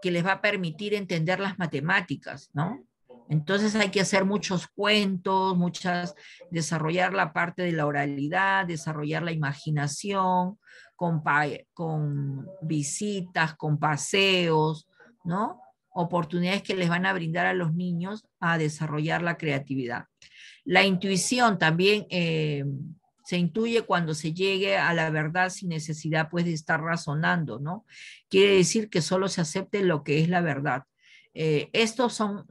que les va a permitir entender las matemáticas, ¿no? Entonces hay que hacer muchos cuentos, muchas, desarrollar la parte de la oralidad, desarrollar la imaginación con, visitas, con paseos, ¿no? Oportunidades que les van a brindar a los niños a desarrollar la creatividad. La intuición también eh, se intuye cuando se llegue a la verdad sin necesidad pues de estar razonando, ¿no? Quiere decir que solo se acepte lo que es la verdad eh, estos son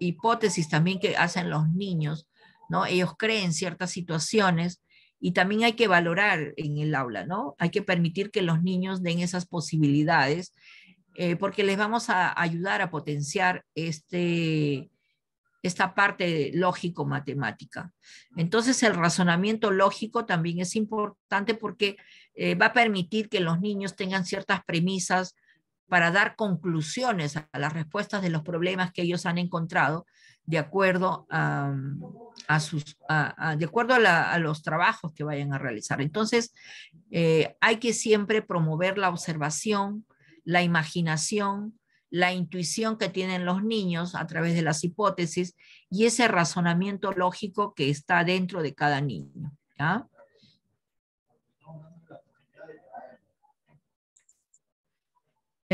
hipótesis también que hacen los niños, ¿no? Ellos creen ciertas situaciones y también hay que valorar en el aula, ¿no? Hay que permitir que los niños den esas posibilidades eh, porque les vamos a ayudar a potenciar este, esta parte lógico-matemática. Entonces, el razonamiento lógico también es importante porque eh, va a permitir que los niños tengan ciertas premisas para dar conclusiones a las respuestas de los problemas que ellos han encontrado de acuerdo a, sus, de acuerdo a, los trabajos que vayan a realizar. Entonces, eh, hay que siempre promover la observación, la imaginación, la intuición que tienen los niños a través de las hipótesis y ese razonamiento lógico que está dentro de cada niño. ¿ya?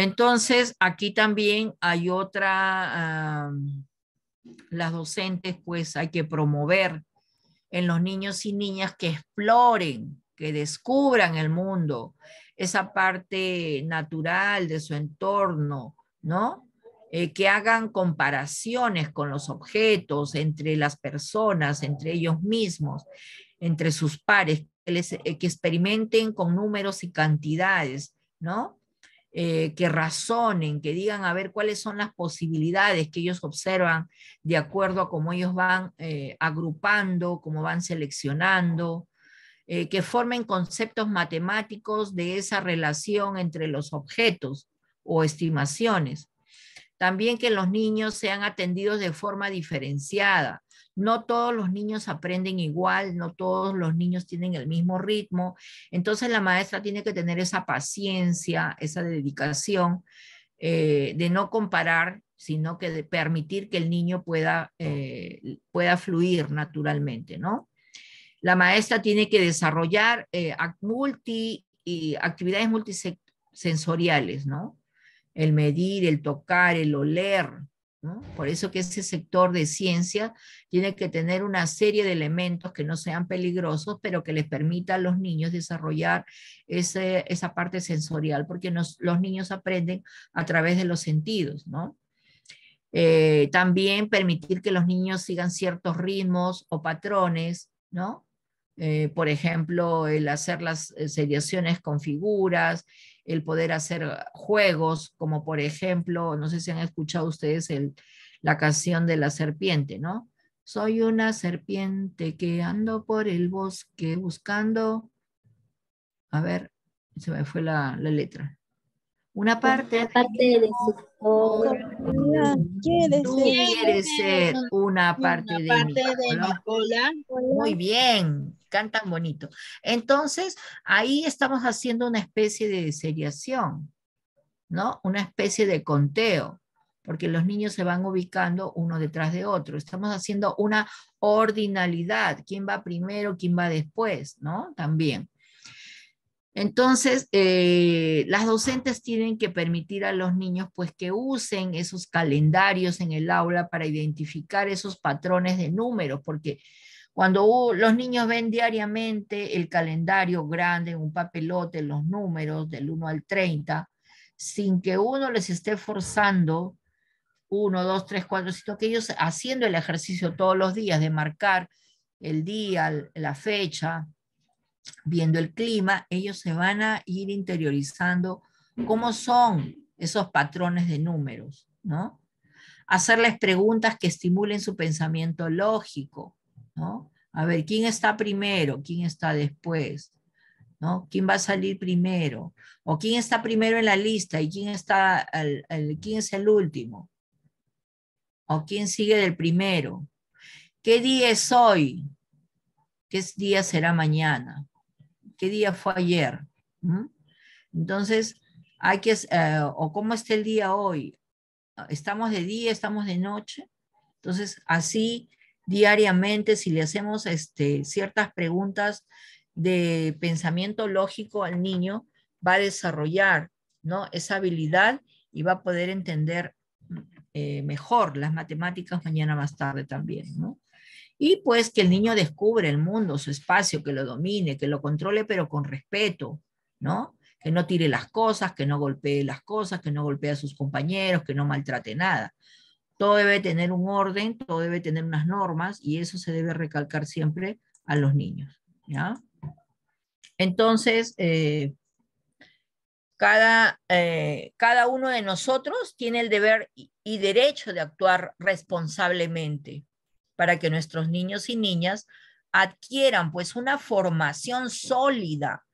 Entonces, aquí también hay otra, las docentes pues hay que promover en los niños y niñas que exploren, que descubran el mundo, esa parte natural de su entorno, ¿no? Eh, que hagan comparaciones con los objetos, entre las personas, entre ellos mismos, entre sus pares, que eh, experimenten con números y cantidades, ¿no? Eh, que razonen, que digan a ver cuáles son las posibilidades que ellos observan de acuerdo a cómo ellos van eh, agrupando, cómo van seleccionando, eh, que formen conceptos matemáticos de esa relación entre los objetos o estimaciones. También que los niños sean atendidos de forma diferenciada, no todos los niños aprenden igual, no todos los niños tienen el mismo ritmo. Entonces la maestra tiene que tener esa paciencia, esa dedicación eh, de no comparar, sino que de permitir que el niño pueda, eh, pueda fluir naturalmente, ¿no? La maestra tiene que desarrollar eh, actividades multisensoriales, ¿no? El medir, el tocar, el oler, por eso que ese sector de ciencia tiene que tener una serie de elementos que no sean peligrosos, pero que les permita a los niños desarrollar esa parte sensorial, porque los niños aprenden a través de los sentidos, eh, también permitir que los niños sigan ciertos ritmos o patrones, ¿no? Eh, por ejemplo, el hacer las eh, seriaciones con figuras, el poder hacer juegos, como por ejemplo, no sé si han escuchado ustedes el, la canción de la serpiente, ¿no? Soy una serpiente que ando por el bosque buscando. A ver, se me fue la letra una parte, de, quiere, ser una parte, de, Muy bien, cantan bonito. Entonces, ahí estamos haciendo una especie de seriación, ¿no? Una especie de conteo, porque los niños se van ubicando uno detrás de otro. Estamos haciendo una ordinalidad, quién va primero, quién va después, ¿no? También. Entonces, eh, las docentes tienen que permitir a los niños pues que usen esos calendarios en el aula para identificar esos patrones de números, porque cuando los niños ven diariamente el calendario grande un papelote, los números del 1 al 30, sin que uno les esté forzando 1, 2, 3, 4, sino que ellos haciendo el ejercicio todos los días de marcar el día, la fecha, viendo el clima, ellos se van a ir interiorizando cómo son esos patrones de números, ¿no? Hacerles preguntas que estimulen su pensamiento lógico, ¿no? A ver, ¿quién está primero? ¿Quién está después? ¿No? ¿Quién va a salir primero? ¿O quién está primero en la lista y quién, está quién es el último? ¿O quién sigue del primero? ¿Qué día es hoy? ¿Qué día será mañana? qué día fue ayer. Entonces, hay que, eh, o cómo está el día hoy. ¿Estamos de día? ¿Estamos de noche? Entonces, así diariamente, si le hacemos este, ciertas preguntas de pensamiento lógico al niño, va a desarrollar ¿no? esa habilidad y va a poder entender eh, mejor las matemáticas mañana más tarde también. ¿no? Y pues que el niño descubre el mundo, su espacio, que lo domine, que lo controle, pero con respeto, ¿no? Que no tire las cosas, que no golpee las cosas, que no golpee a sus compañeros, que no maltrate nada. Todo debe tener un orden, todo debe tener unas normas y eso se debe recalcar siempre a los niños, ¿ya? Entonces, eh, cada, eh, cada uno de nosotros tiene el deber y derecho de actuar responsablemente, para que nuestros niños y niñas adquieran pues una formación sólida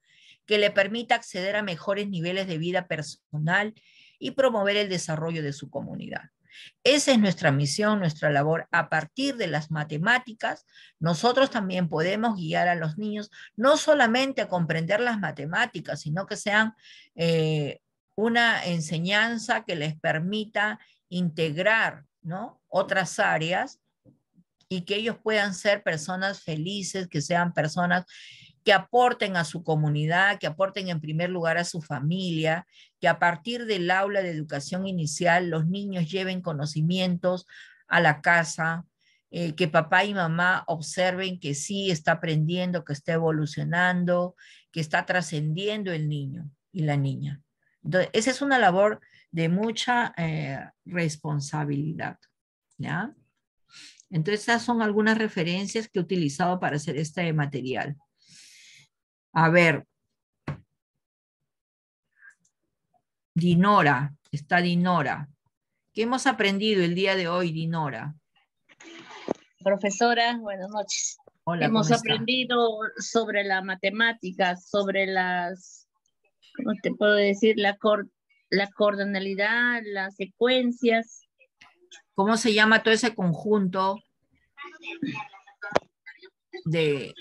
que le permita acceder a mejores niveles de vida personal y promover el desarrollo de su comunidad. Esa es nuestra misión, nuestra labor. A partir de las matemáticas, nosotros también podemos guiar a los niños no solamente a comprender las matemáticas, sino que sean eh, una enseñanza que les permita integrar ¿no? otras áreas y que ellos puedan ser personas felices, que sean personas que aporten a su comunidad, que aporten en primer lugar a su familia, que a partir del aula de educación inicial los niños lleven conocimientos a la casa, eh, que papá y mamá observen que sí está aprendiendo, que está evolucionando, que está trascendiendo el niño y la niña. Entonces, esa es una labor de mucha eh, responsabilidad. ¿ya? Entonces, estas son algunas referencias que he utilizado para hacer este material. A ver. Dinora, está Dinora. ¿Qué hemos aprendido el día de hoy, Dinora? Profesora, buenas noches. Hola, hemos aprendido sobre la matemática, sobre las, ¿cómo te puedo decir? La, la cordonalidad, las secuencias, ¿Cómo se llama todo ese conjunto de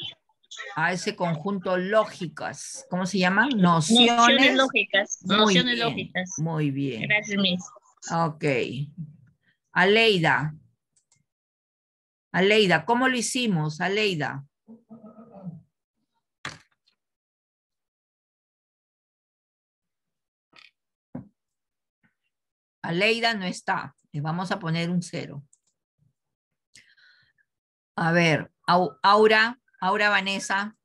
a ah, ese conjunto lógicas? ¿Cómo se llama? Nociones, Nociones lógicas. Nociones lógicas. Muy bien. Gracias, Miss. Ok. Aleida. Aleida, ¿cómo lo hicimos, Aleida? Aleida no está. Le vamos a poner un cero. A ver, Aura, Aura Vanessa.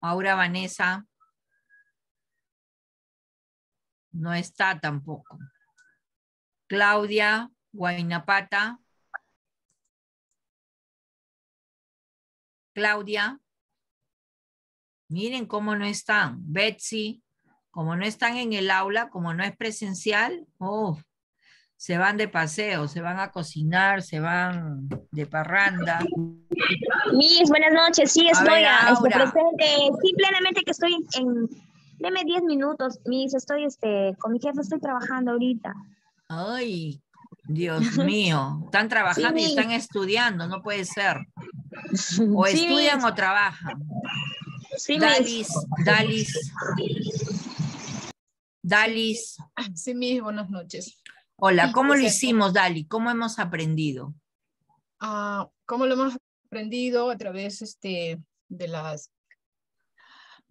Aura Vanessa. No está tampoco. Claudia Guainapata. Claudia. Miren cómo no están. Betsy como no están en el aula, como no es presencial, oh, se van de paseo, se van a cocinar, se van de parranda. Miss, buenas noches, sí estoy, a este, presente, sí plenamente que estoy en, deme 10 minutos, Miss. estoy este, con mi jefe estoy trabajando ahorita. Ay, Dios mío, están trabajando y están estudiando, no puede ser. O estudian o trabajan. Sí, Dalis, Dalis. Dalis. Sí, mis buenas noches. Hola, ¿cómo lo hicimos, Dali? ¿Cómo hemos aprendido? Ah, ¿Cómo lo hemos aprendido? A través este, de las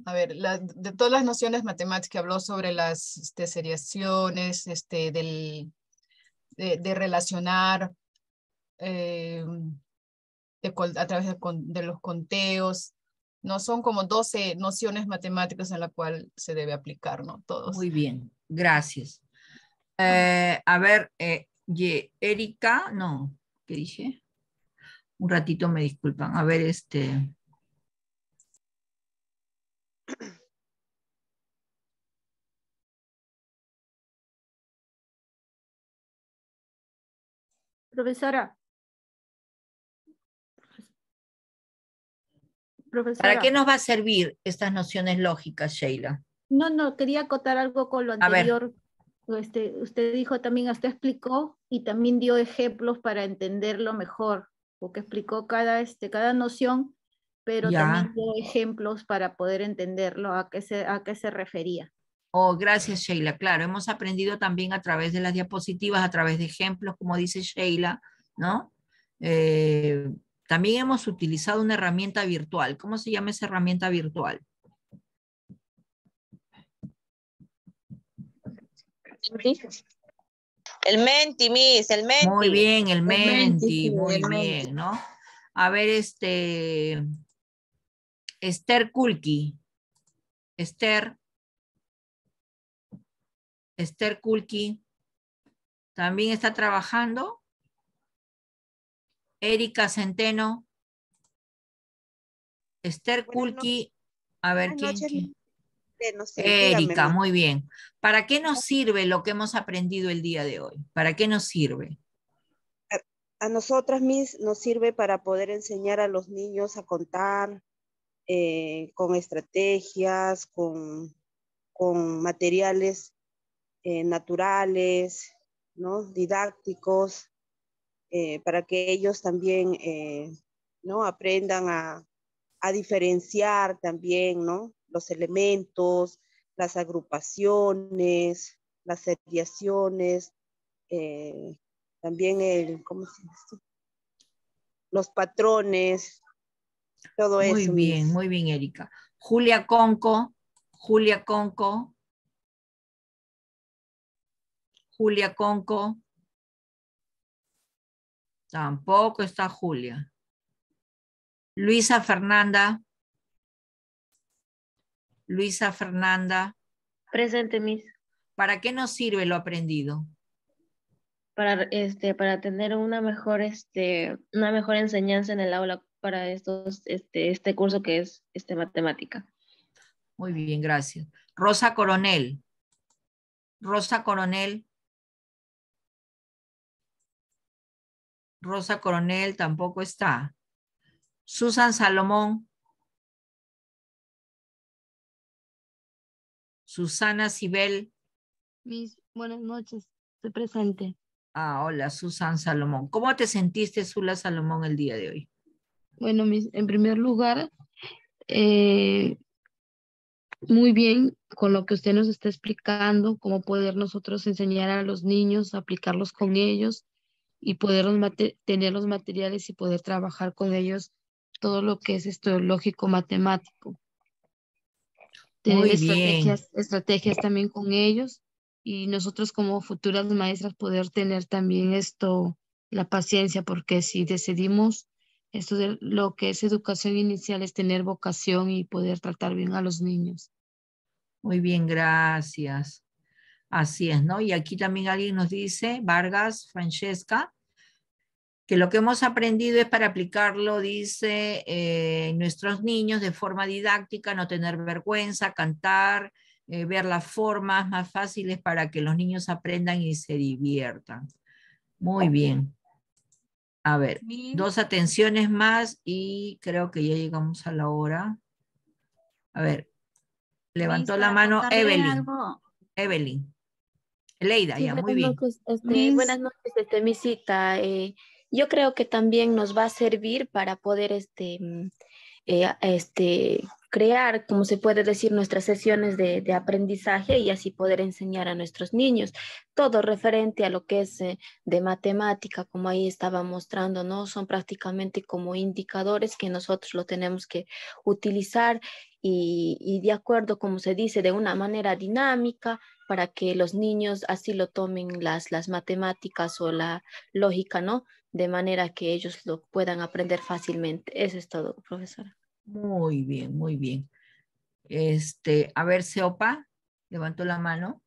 a ver, de todas las nociones matemáticas que habló sobre las este, seriaciones, este, del, de, relacionar eh, a través de, los conteos, no son como 12 nociones matemáticas en la cual se debe aplicar, ¿no? Todos. Muy bien, gracias. Eh, a ver, eh, Erika, no, ¿qué dije? Un ratito me disculpan. A ver, este... Profesora. ¿Para qué nos va a servir estas nociones lógicas, Sheila? No, no, quería acotar algo con lo anterior. Este, usted dijo también, usted explicó y también dio ejemplos para entenderlo mejor, porque explicó cada, este, cada noción, pero también dio ejemplos para poder entenderlo, a qué se, a qué se refería. Oh, gracias Sheila. Claro, hemos aprendido también a través de las diapositivas, a través de ejemplos, como dice Sheila, ¿no? Eh, también hemos utilizado una herramienta virtual. ¿Cómo se llama esa herramienta virtual? El Menti, Miss, el Menti. Muy bien, el Menti, muy bien, ¿no? A ver, este, Esther Kulki. Esther. Esther Kulki. También está trabajando. Erika Centeno. Esther Kulki. A ver quién. Erika, muy bien. ¿Para qué nos ah. sirve lo que hemos aprendido el día de hoy? ¿Para qué nos sirve? A, nosotras mis nos sirve para poder enseñar a los niños a contar eh, con estrategias, con, materiales eh, naturales, ¿no? didácticos, eh, para que ellos también eh, ¿no? aprendan a, diferenciar también los elementos, las agrupaciones, las seriaciones, eh, también el, ¿cómo se los patrones, todo eso. Muy bien, muy bien, Erika. Julia Conco, Julia Conco. Julia Conco. Tampoco está Julia. Luisa Fernanda. Luisa Fernanda. Presente, Miss. ¿Para qué nos sirve lo aprendido? Para, este, para tener una mejor, este, una mejor enseñanza en el aula para estos, este, este curso que es este, matemática. Muy bien, gracias. Rosa Coronel. Rosa Coronel. Rosa Coronel tampoco está. Susan Salomón. Susana Sibel. Mis buenas noches, estoy presente. Ah, hola, Susan Salomón. ¿Cómo te sentiste, Sula Salomón, el día de hoy? Bueno, mis, en primer lugar, eh, muy bien con lo que usted nos está explicando, cómo poder nosotros enseñar a los niños, aplicarlos con ellos y poder tener los materiales y poder trabajar con ellos todo lo que es lógico matemático. Tener estrategias, estrategias también con ellos y nosotros como futuras maestras poder tener también esto, la paciencia, porque si decidimos esto de lo que es educación inicial es tener vocación y poder tratar bien a los niños. Muy bien, gracias. Así es, ¿no? Y aquí también alguien nos dice, Vargas, Francesca, que lo que hemos aprendido es para aplicarlo, dice, eh, nuestros niños de forma didáctica, no tener vergüenza, cantar, eh, ver las formas más fáciles para que los niños aprendan y se diviertan. Muy bien. A ver, dos atenciones más y creo que ya llegamos a la hora. A ver, levantó la mano Evelyn. Evelyn. Leida, ya, muy bien. Este, buenas noches, este, mi cita. Eh, yo creo que también nos va a servir para poder este, mm, eh, este, crear, como se puede decir, nuestras sesiones de, aprendizaje y así poder enseñar a nuestros niños. Todo referente a lo que es eh, de matemática, como ahí estaba mostrando, ¿no? Son prácticamente como indicadores que nosotros lo tenemos que utilizar y, de acuerdo, como se dice, de una manera dinámica, para que los niños así lo tomen las, las matemáticas o la lógica, ¿no? De manera que ellos lo puedan aprender fácilmente. Eso es todo, profesora. Muy bien, muy bien. Este, a ver, Seopa, levantó la mano.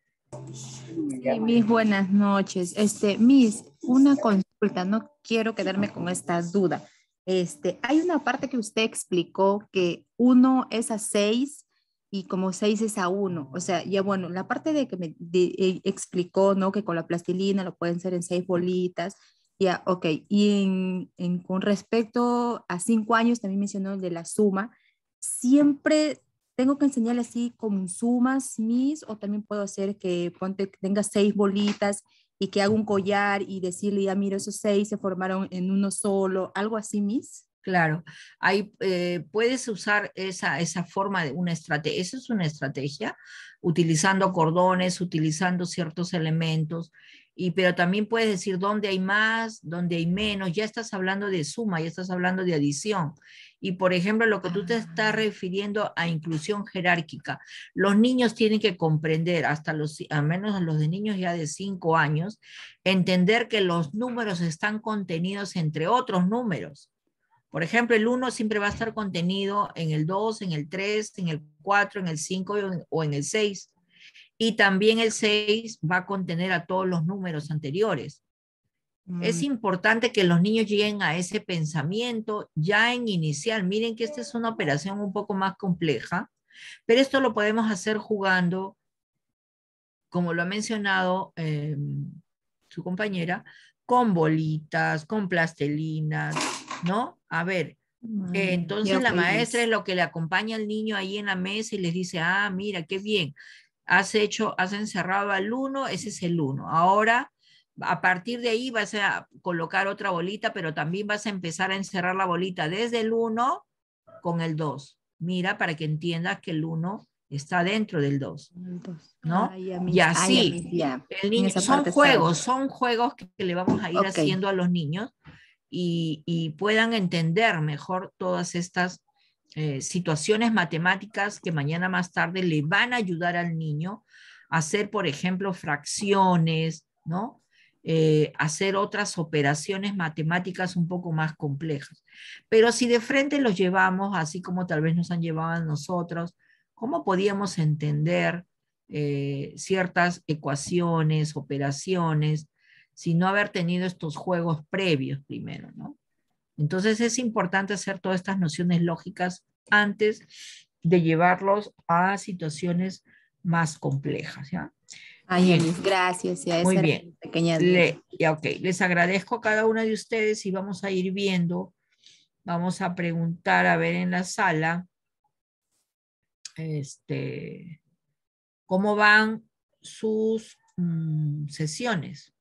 Sí, mis buenas noches. Este, Miss, una consulta, no quiero quedarme con esta duda. Este, hay una parte que usted explicó que uno es a seis y como seis es a uno. O sea, ya bueno, la parte de que me eh, explicó, ¿no? Que con la plastilina lo pueden ser en seis bolitas ya, ok. Y en, con respecto a cinco años, también mencionó el de la suma. Siempre tengo que enseñarle así como sumas mis, o también puedo hacer que ponte, tenga seis bolitas y que haga un collar y decirle, ya mira, esos seis se formaron en uno solo, algo así mis. Claro, ahí eh, puedes usar esa, esa forma de una estrategia, eso es una estrategia, utilizando cordones, utilizando ciertos elementos y pero también puedes decir dónde hay más, dónde hay menos, ya estás hablando de suma, ya estás hablando de adición. Y por ejemplo, lo que tú te ah. estás refiriendo a inclusión jerárquica, los niños tienen que comprender, hasta los, al menos los de niños ya de 5 años, entender que los números están contenidos entre otros números. Por ejemplo, el 1 siempre va a estar contenido en el 2, en el 3, en el 4, en el 5 o en el 6 y también el 6 va a contener a todos los números anteriores. Es mm. importante que los niños lleguen a ese pensamiento ya en inicial. Miren que esta es una operación un poco más compleja, pero esto lo podemos hacer jugando, como lo ha mencionado em, su compañera, con bolitas, con plastelinas, ¿no? A ver, mm, eh, entonces la maestra es lo que le acompaña al niño ahí en la mesa y les dice, ah, mira, qué bien. Has hecho, has encerrado al 1, ese es el 1. Ahora, a partir de ahí vas a colocar otra bolita, pero también vas a empezar a encerrar la bolita desde el 1 con el 2. Mira para que entiendas que el 1 está dentro del 2. ¿No? y así, son juegos, son juegos que, le vamos a ir haciendo a los niños y, y puedan entender mejor todas estas eh, situaciones matemáticas que mañana más tarde le van a ayudar al niño a hacer, por ejemplo, fracciones, ¿no? Eh, hacer otras operaciones matemáticas un poco más complejas. Pero si de frente los llevamos, así como tal vez nos han llevado a nosotros, ¿cómo podíamos entender eh, ciertas ecuaciones, operaciones, si no haber tenido estos juegos previos primero, ¿no? Entonces es importante hacer todas estas nociones lógicas antes de llevarlos a situaciones más complejas. ¿ya? gracias. Ya Muy bien. Pequeña Les agradezco a cada una de ustedes y vamos a ir viendo, vamos a preguntar, a ver en la sala, este, cómo van sus mm, sesiones.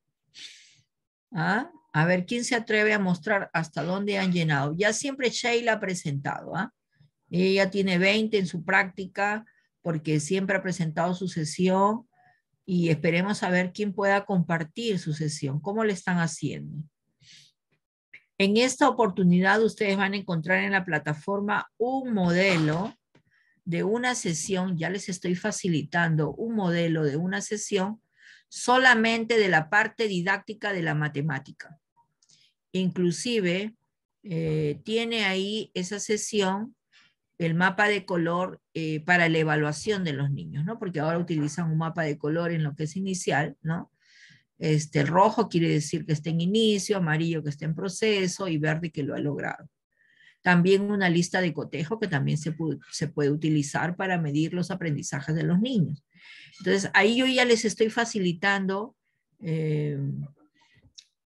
¿Ah? A ver, ¿quién se atreve a mostrar hasta dónde han llenado? Ya siempre Sheila ha presentado, ¿ah? Ella tiene 20 en su práctica porque siempre ha presentado su sesión y esperemos a ver quién pueda compartir su sesión, cómo le están haciendo. En esta oportunidad ustedes van a encontrar en la plataforma un modelo de una sesión, ya les estoy facilitando un modelo de una sesión solamente de la parte didáctica de la matemática. Inclusive eh, tiene ahí esa sesión el mapa de color eh, para la evaluación de los niños, ¿no? Porque ahora utilizan un mapa de color en lo que es inicial, ¿no? Este rojo quiere decir que está en inicio, amarillo que está en proceso y verde que lo ha logrado. También una lista de cotejo que también se puede, utilizar para medir los aprendizajes de los niños. Entonces, ahí yo ya les estoy facilitando eh,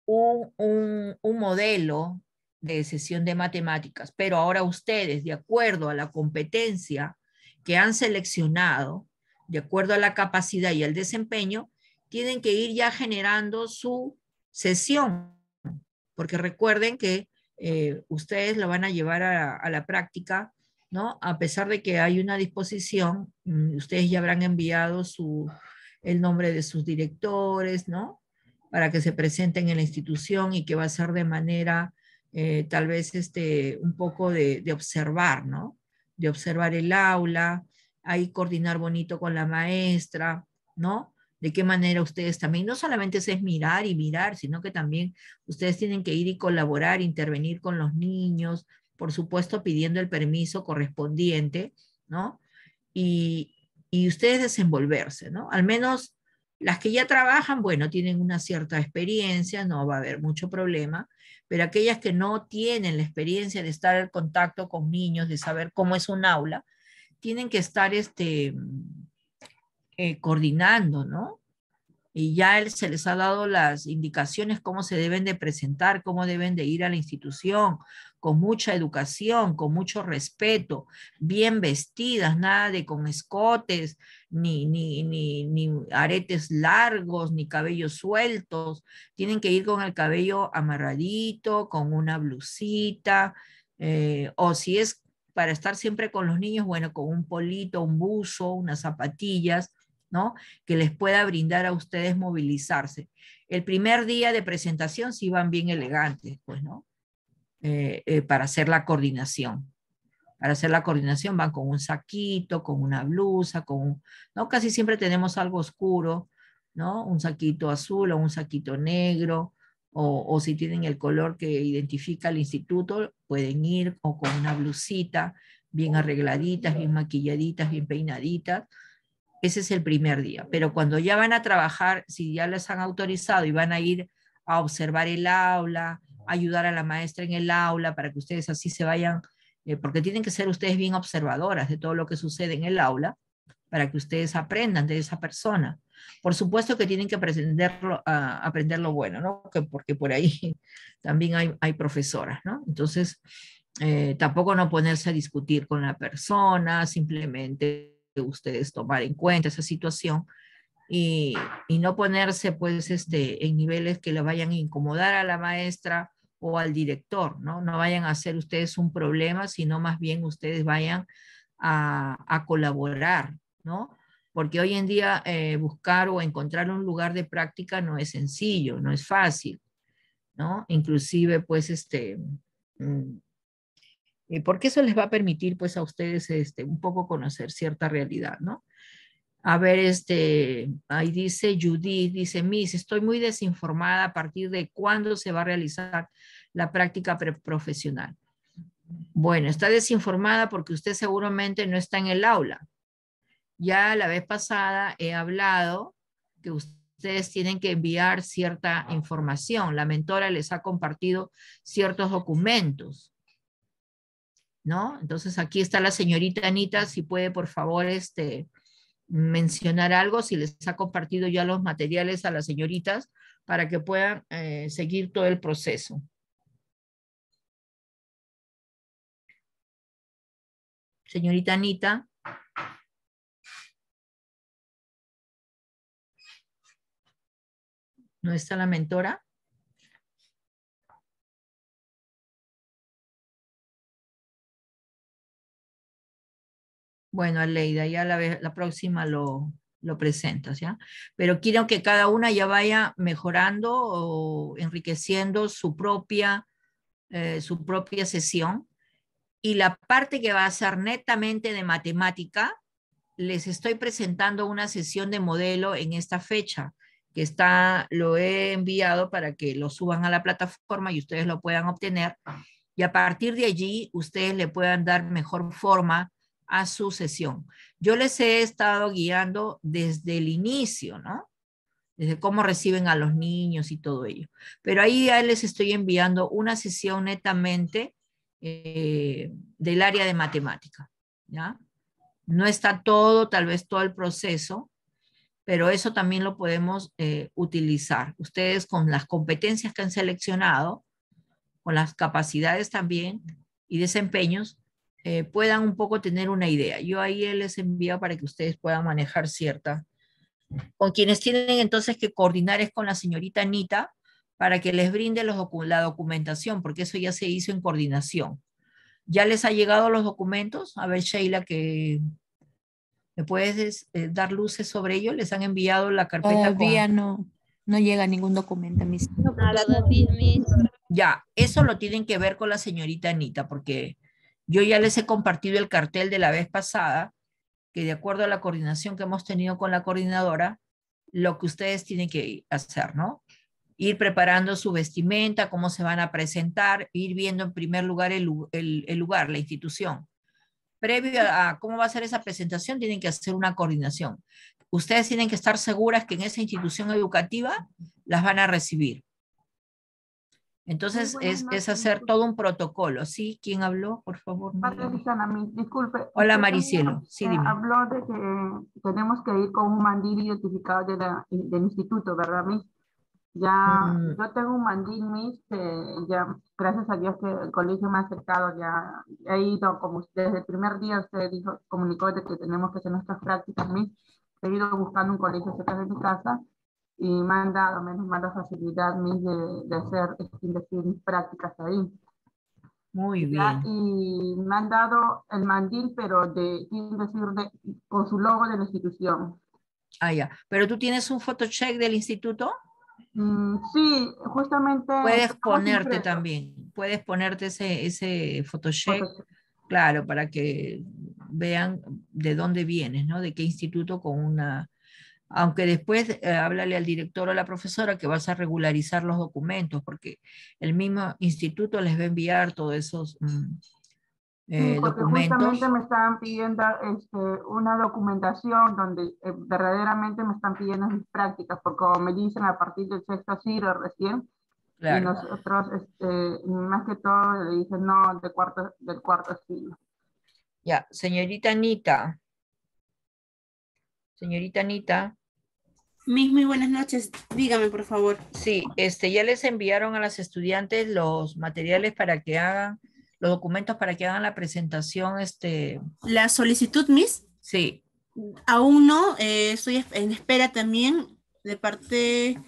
un, un modelo de sesión de matemáticas, pero ahora ustedes, de acuerdo a la competencia que han seleccionado, de acuerdo a la capacidad y al desempeño, tienen que ir ya generando su sesión, porque recuerden que eh, ustedes lo van a llevar a, la práctica, ¿no? A pesar de que hay una disposición, mm, ustedes ya habrán enviado el nombre de sus directores, ¿no? Para que se presenten en la institución y que va a ser de manera, eh, tal vez, este, un poco de, de, observar, ¿no? De observar el aula, ahí coordinar bonito con la maestra, ¿no? de qué manera ustedes también, no solamente es mirar y mirar, sino que también ustedes tienen que ir y colaborar, intervenir con los niños, por supuesto pidiendo el permiso correspondiente, ¿no? Y, y ustedes desenvolverse, ¿no? Al menos las que ya trabajan, bueno, tienen una cierta experiencia, no va a haber mucho problema, pero aquellas que no tienen la experiencia de estar en contacto con niños, de saber cómo es un aula, tienen que estar este, eh, coordinando, ¿no? Y ya él, se les ha dado las indicaciones cómo se deben de presentar, cómo deben de ir a la institución, con mucha educación, con mucho respeto, bien vestidas, nada de con escotes, ni, ni, aretes largos, ni cabellos sueltos. Tienen que ir con el cabello amarradito, con una blusita, eh, o si es para estar siempre con los niños, bueno, con un polito, un buzo, unas zapatillas, que les pueda brindar a ustedes movilizarse. El primer día de presentación sí van bien elegantes, pues, ¿no? Eh, eh, para hacer la coordinación. Para hacer la coordinación van con un saquito, con una blusa, con Casi siempre tenemos algo oscuro, ¿no? Un saquito azul o un saquito negro, o, si tienen el color que identifica el instituto, pueden ir con una blusita bien arregladitas, bien maquilladitas, bien peinaditas, ese es el primer día. Pero cuando ya van a trabajar, si ya les han autorizado y van a ir a observar el aula, ayudar a la maestra en el aula para que ustedes así se vayan, eh, porque tienen que ser ustedes bien observadoras de todo lo que sucede en el aula para que ustedes aprendan de esa persona. Por supuesto que tienen que aprenderlo, a ah, aprender lo bueno, ¿no? porque por ahí también hay, hay profesoras, ¿no? Entonces, eh, tampoco no ponerse a discutir con la persona, simplemente ustedes tomar en cuenta esa situación y, no ponerse pues este, en niveles que le vayan a incomodar a la maestra o al director, ¿no? No vayan a hacer ustedes un problema, sino más bien ustedes vayan a, colaborar, ¿no? Porque hoy en día eh, buscar o encontrar un lugar de práctica no es sencillo, no es fácil, ¿no? Inclusive, pues, este, mm, eh, porque eso les va a permitir pues a ustedes este, un poco conocer cierta realidad, ¿no? A ver, este, ahí dice Judith, dice Miss, estoy muy desinformada a partir de cuándo se va a realizar la práctica profesional. Bueno, está desinformada porque usted seguramente no está en el aula. Ya la vez pasada he hablado que ustedes tienen que enviar cierta información. La mentora les ha compartido ciertos documentos. ¿no? Entonces aquí está la señorita Anita, si puede por favor este, mencionar algo, si les ha compartido ya los materiales a las señoritas para que puedan eh, seguir todo el proceso. Señorita Anita. ¿No está la mentora? Bueno, Aleida, ya la, próxima lo, lo presentas, ¿ya? Pero quiero que cada una ya vaya mejorando o enriqueciendo su propia, eh, su propia sesión. Y la parte que va a ser netamente de matemática, les estoy presentando una sesión de modelo en esta fecha, que está, lo he enviado para que lo suban a la plataforma y ustedes lo puedan obtener. Ah. Y a partir de allí, ustedes le puedan dar mejor forma a su sesión. Yo les he estado guiando desde el inicio, ¿no? Desde cómo reciben a los niños y todo ello. Pero ahí ya les estoy enviando una sesión netamente eh, del área de matemática, ¿ya? No está todo, tal vez todo el proceso, pero eso también lo podemos eh, utilizar. Ustedes con las competencias que han seleccionado, con las capacidades también y desempeños, eh, puedan un poco tener una idea. Yo ahí les envío para que ustedes puedan manejar cierta. Con quienes tienen entonces que coordinar es con la señorita Anita para que les brinde los la documentación, porque eso ya se hizo en coordinación. ¿Ya les ha llegado los documentos? A ver, Sheila, que me puedes eh, dar luces sobre ello. ¿Les han enviado la carpeta? Todavía no, no llega ningún documento ya, eso lo tienen que ver con la señorita Anita, porque yo ya les he compartido el cartel de la vez pasada, que de acuerdo a la coordinación que hemos tenido con la coordinadora, lo que ustedes tienen que hacer, ¿no? Ir preparando su vestimenta, cómo se van a presentar, ir viendo en primer lugar el, lugar, la institución. Previo a cómo va a ser esa presentación, tienen que hacer una coordinación. Ustedes tienen que estar seguras que en esa institución educativa las van a recibir entonces es, es, hacer todo un protocolo. ¿Sí? ¿Quién habló? Por favor. disculpe. Hola Maricelo. Sí, dime. Habló de que tenemos que ir con un mandil identificado eh, del instituto, ¿verdad, Miss? Ya, mm. yo tengo un mandil, Miss, que ya, gracias a Dios que el colegio me ha acercado, ya he ido, como desde el primer día usted dijo, comunicó de que tenemos que hacer nuestras prácticas, Miss. He ido buscando un colegio cerca de mi casa y me han dado menos mal la facilidad de, de hacer este, mis prácticas ahí. Muy bien. y me han dado el mandil, pero de, decir, con su logo de la institución. Ah, ya. ¿Pero tú tienes un photocheck del instituto? Mm, sí, justamente. Puedes ponerte también, puedes ponerte ese, ese photocheck, claro, para que vean de dónde vienes, ¿no? De qué instituto con una aunque después eh, háblale al director o a la profesora que vas a regularizar los documentos, porque el mismo instituto les va a enviar todos esos mm, eh, documentos. sí, Justamente me estaban pidiendo este, una documentación donde eh, verdaderamente me están pidiendo mis prácticas, porque me dicen a partir del sexto siglo recién, y nosotros este, más que todo le dicen no de cuarto, del cuarto siglo. Ya, señorita Anita, Señorita Anita. Mis muy buenas noches. Dígame, por favor. Sí, este, ya les enviaron a las estudiantes los materiales para que hagan, los documentos para que hagan la presentación. Este... La solicitud, Miss. Sí. Aún no, eh, estoy en espera también de parte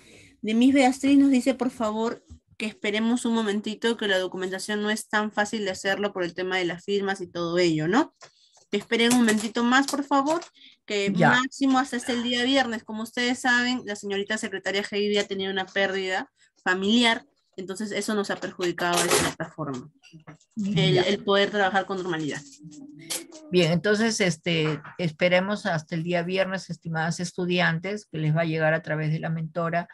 de mis Beatriz. Nos dice, por favor, que esperemos un momentito, que la documentación no es tan fácil de hacerlo por el tema de las firmas y todo ello, ¿no? esperen un momentito más, por favor, que máximo hasta el este día viernes. Como ustedes saben, la señorita secretaria Heidi ha tenido una pérdida familiar, entonces eso nos ha perjudicado de cierta forma, el, poder trabajar con normalidad. Bien, entonces este, esperemos hasta el día viernes, estimadas estudiantes, que les va a llegar a través de la mentora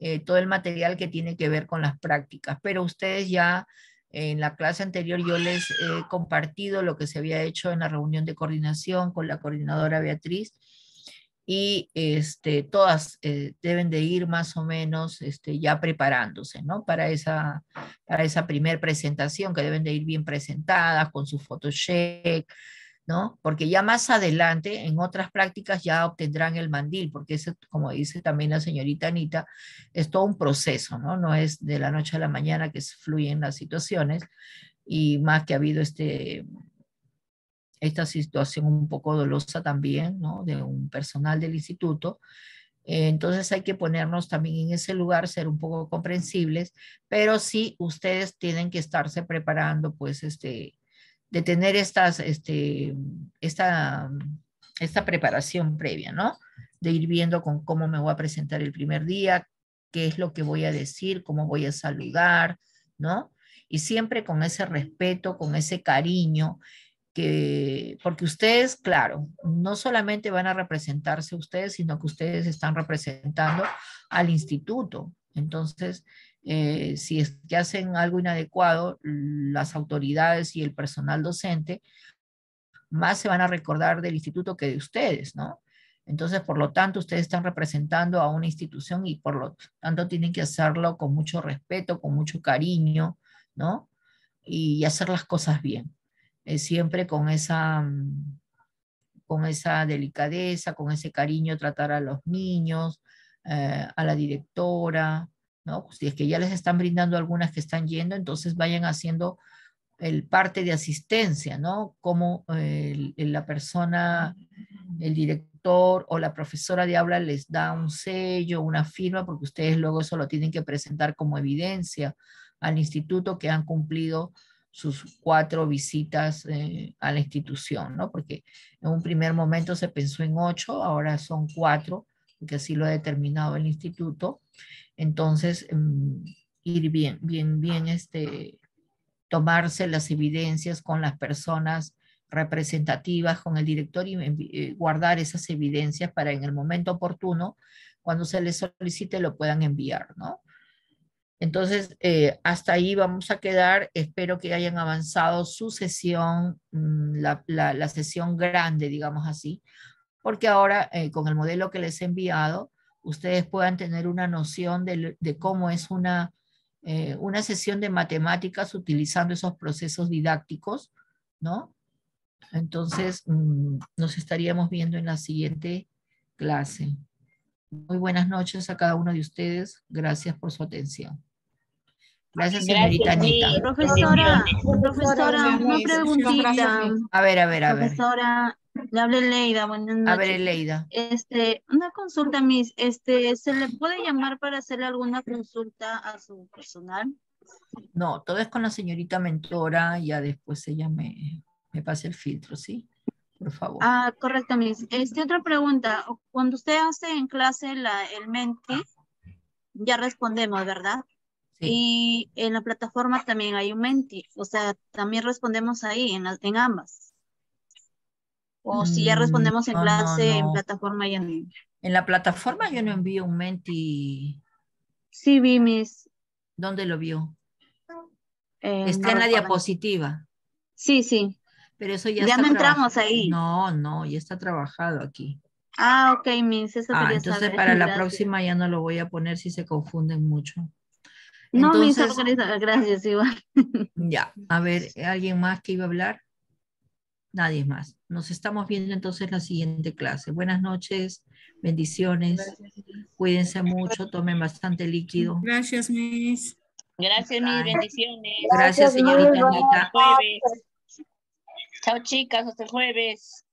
eh, todo el material que tiene que ver con las prácticas, pero ustedes ya en la clase anterior yo les he compartido lo que se había hecho en la reunión de coordinación con la coordinadora Beatriz y este, todas eh, deben de ir más o menos este, ya preparándose ¿no? para esa, para esa primera presentación, que deben de ir bien presentadas con su photoshop, ¿no? Porque ya más adelante, en otras prácticas, ya obtendrán el mandil, porque eso, como dice también la señorita Anita, es todo un proceso, ¿no? No es de la noche a la mañana que fluyen las situaciones, y más que ha habido este, esta situación un poco dolosa también, De un personal del instituto. Entonces hay que ponernos también en ese lugar, ser un poco comprensibles, pero sí ustedes tienen que estarse preparando, pues, este, de tener estas, este, esta, esta preparación previa, ¿no? De ir viendo con cómo me voy a presentar el primer día, qué es lo que voy a decir, cómo voy a saludar, ¿no? Y siempre con ese respeto, con ese cariño, que, porque ustedes, claro, no solamente van a representarse ustedes, sino que ustedes están representando al instituto. Entonces, eh, si es que hacen algo inadecuado, las autoridades y el personal docente más se van a recordar del instituto que de ustedes, ¿no? Entonces, por lo tanto, ustedes están representando a una institución y por lo tanto tienen que hacerlo con mucho respeto, con mucho cariño, ¿no? Y hacer las cosas bien. Eh, siempre con esa, mm, con esa delicadeza, con ese cariño, tratar a los niños, eh, a la directora, si es que ya les están brindando algunas que están yendo, entonces vayan haciendo el parte de asistencia, ¿no? Como eh, la persona, el director o la profesora de habla les da un sello, una firma, porque ustedes luego eso tienen que presentar como evidencia al instituto que han cumplido sus cuatro visitas eh, a la institución, ¿no? Porque en un primer momento se pensó en ocho, ahora son cuatro, que así lo ha determinado el instituto. Entonces, em, ir bien, bien, bien, este, tomarse las evidencias con las personas representativas, con el director y em, eh, guardar esas evidencias para en el momento oportuno, cuando se les solicite, lo puedan enviar, ¿no? Entonces, eh, hasta ahí vamos a quedar. Espero que hayan avanzado su sesión, mm, la sesión grande, digamos así, porque ahora eh, con el modelo que les he enviado, ustedes puedan tener una noción de, cómo es una, eh, una sesión de matemáticas utilizando esos procesos didácticos, ¿no? Entonces, mm, nos estaríamos viendo en la siguiente clase. Muy buenas noches a cada uno de ustedes. Gracias por su atención. Gracias, señorita Anita. profesora, profesora, una preguntita. A ver, a ver, a ver. Profesora, le hablé Leida, buenas noches. A ver, Leida. Este, una consulta, Miss. Este, ¿se le puede llamar para hacer alguna consulta a su personal? No, todo es con la señorita mentora, ya después ella me, me pasa el filtro, ¿sí? Por favor. Ah, correcto, Miss. Este, otra pregunta. Cuando usted hace en clase la, el Menti, ya respondemos, ¿verdad? Sí. Y en la plataforma también hay un Menti, o sea, también respondemos ahí, en, las, en ambas. O si ya mm, respondemos en clase, en plataforma ya no. En la plataforma yo no envío un Menti. Sí, vi, Miss. ¿Dónde lo vio? Eh, está en la diapositiva. Sí, sí. Pero eso ya, ya no entramos ahí. No, no, ya está trabajado aquí. Ah, ok, Miss. ah, entonces para la próxima ya no lo voy a poner si se confunden mucho. No, gracias, igual. ya, a ver, ¿alguien más que iba a hablar? nadie más. Nos estamos viendo entonces la siguiente clase. Buenas noches, bendiciones, cuídense mucho, tomen bastante líquido. Gracias, Miss. Gracias, mis bendiciones. Gracias, señorita Anita. Chao, chicas, hasta el jueves.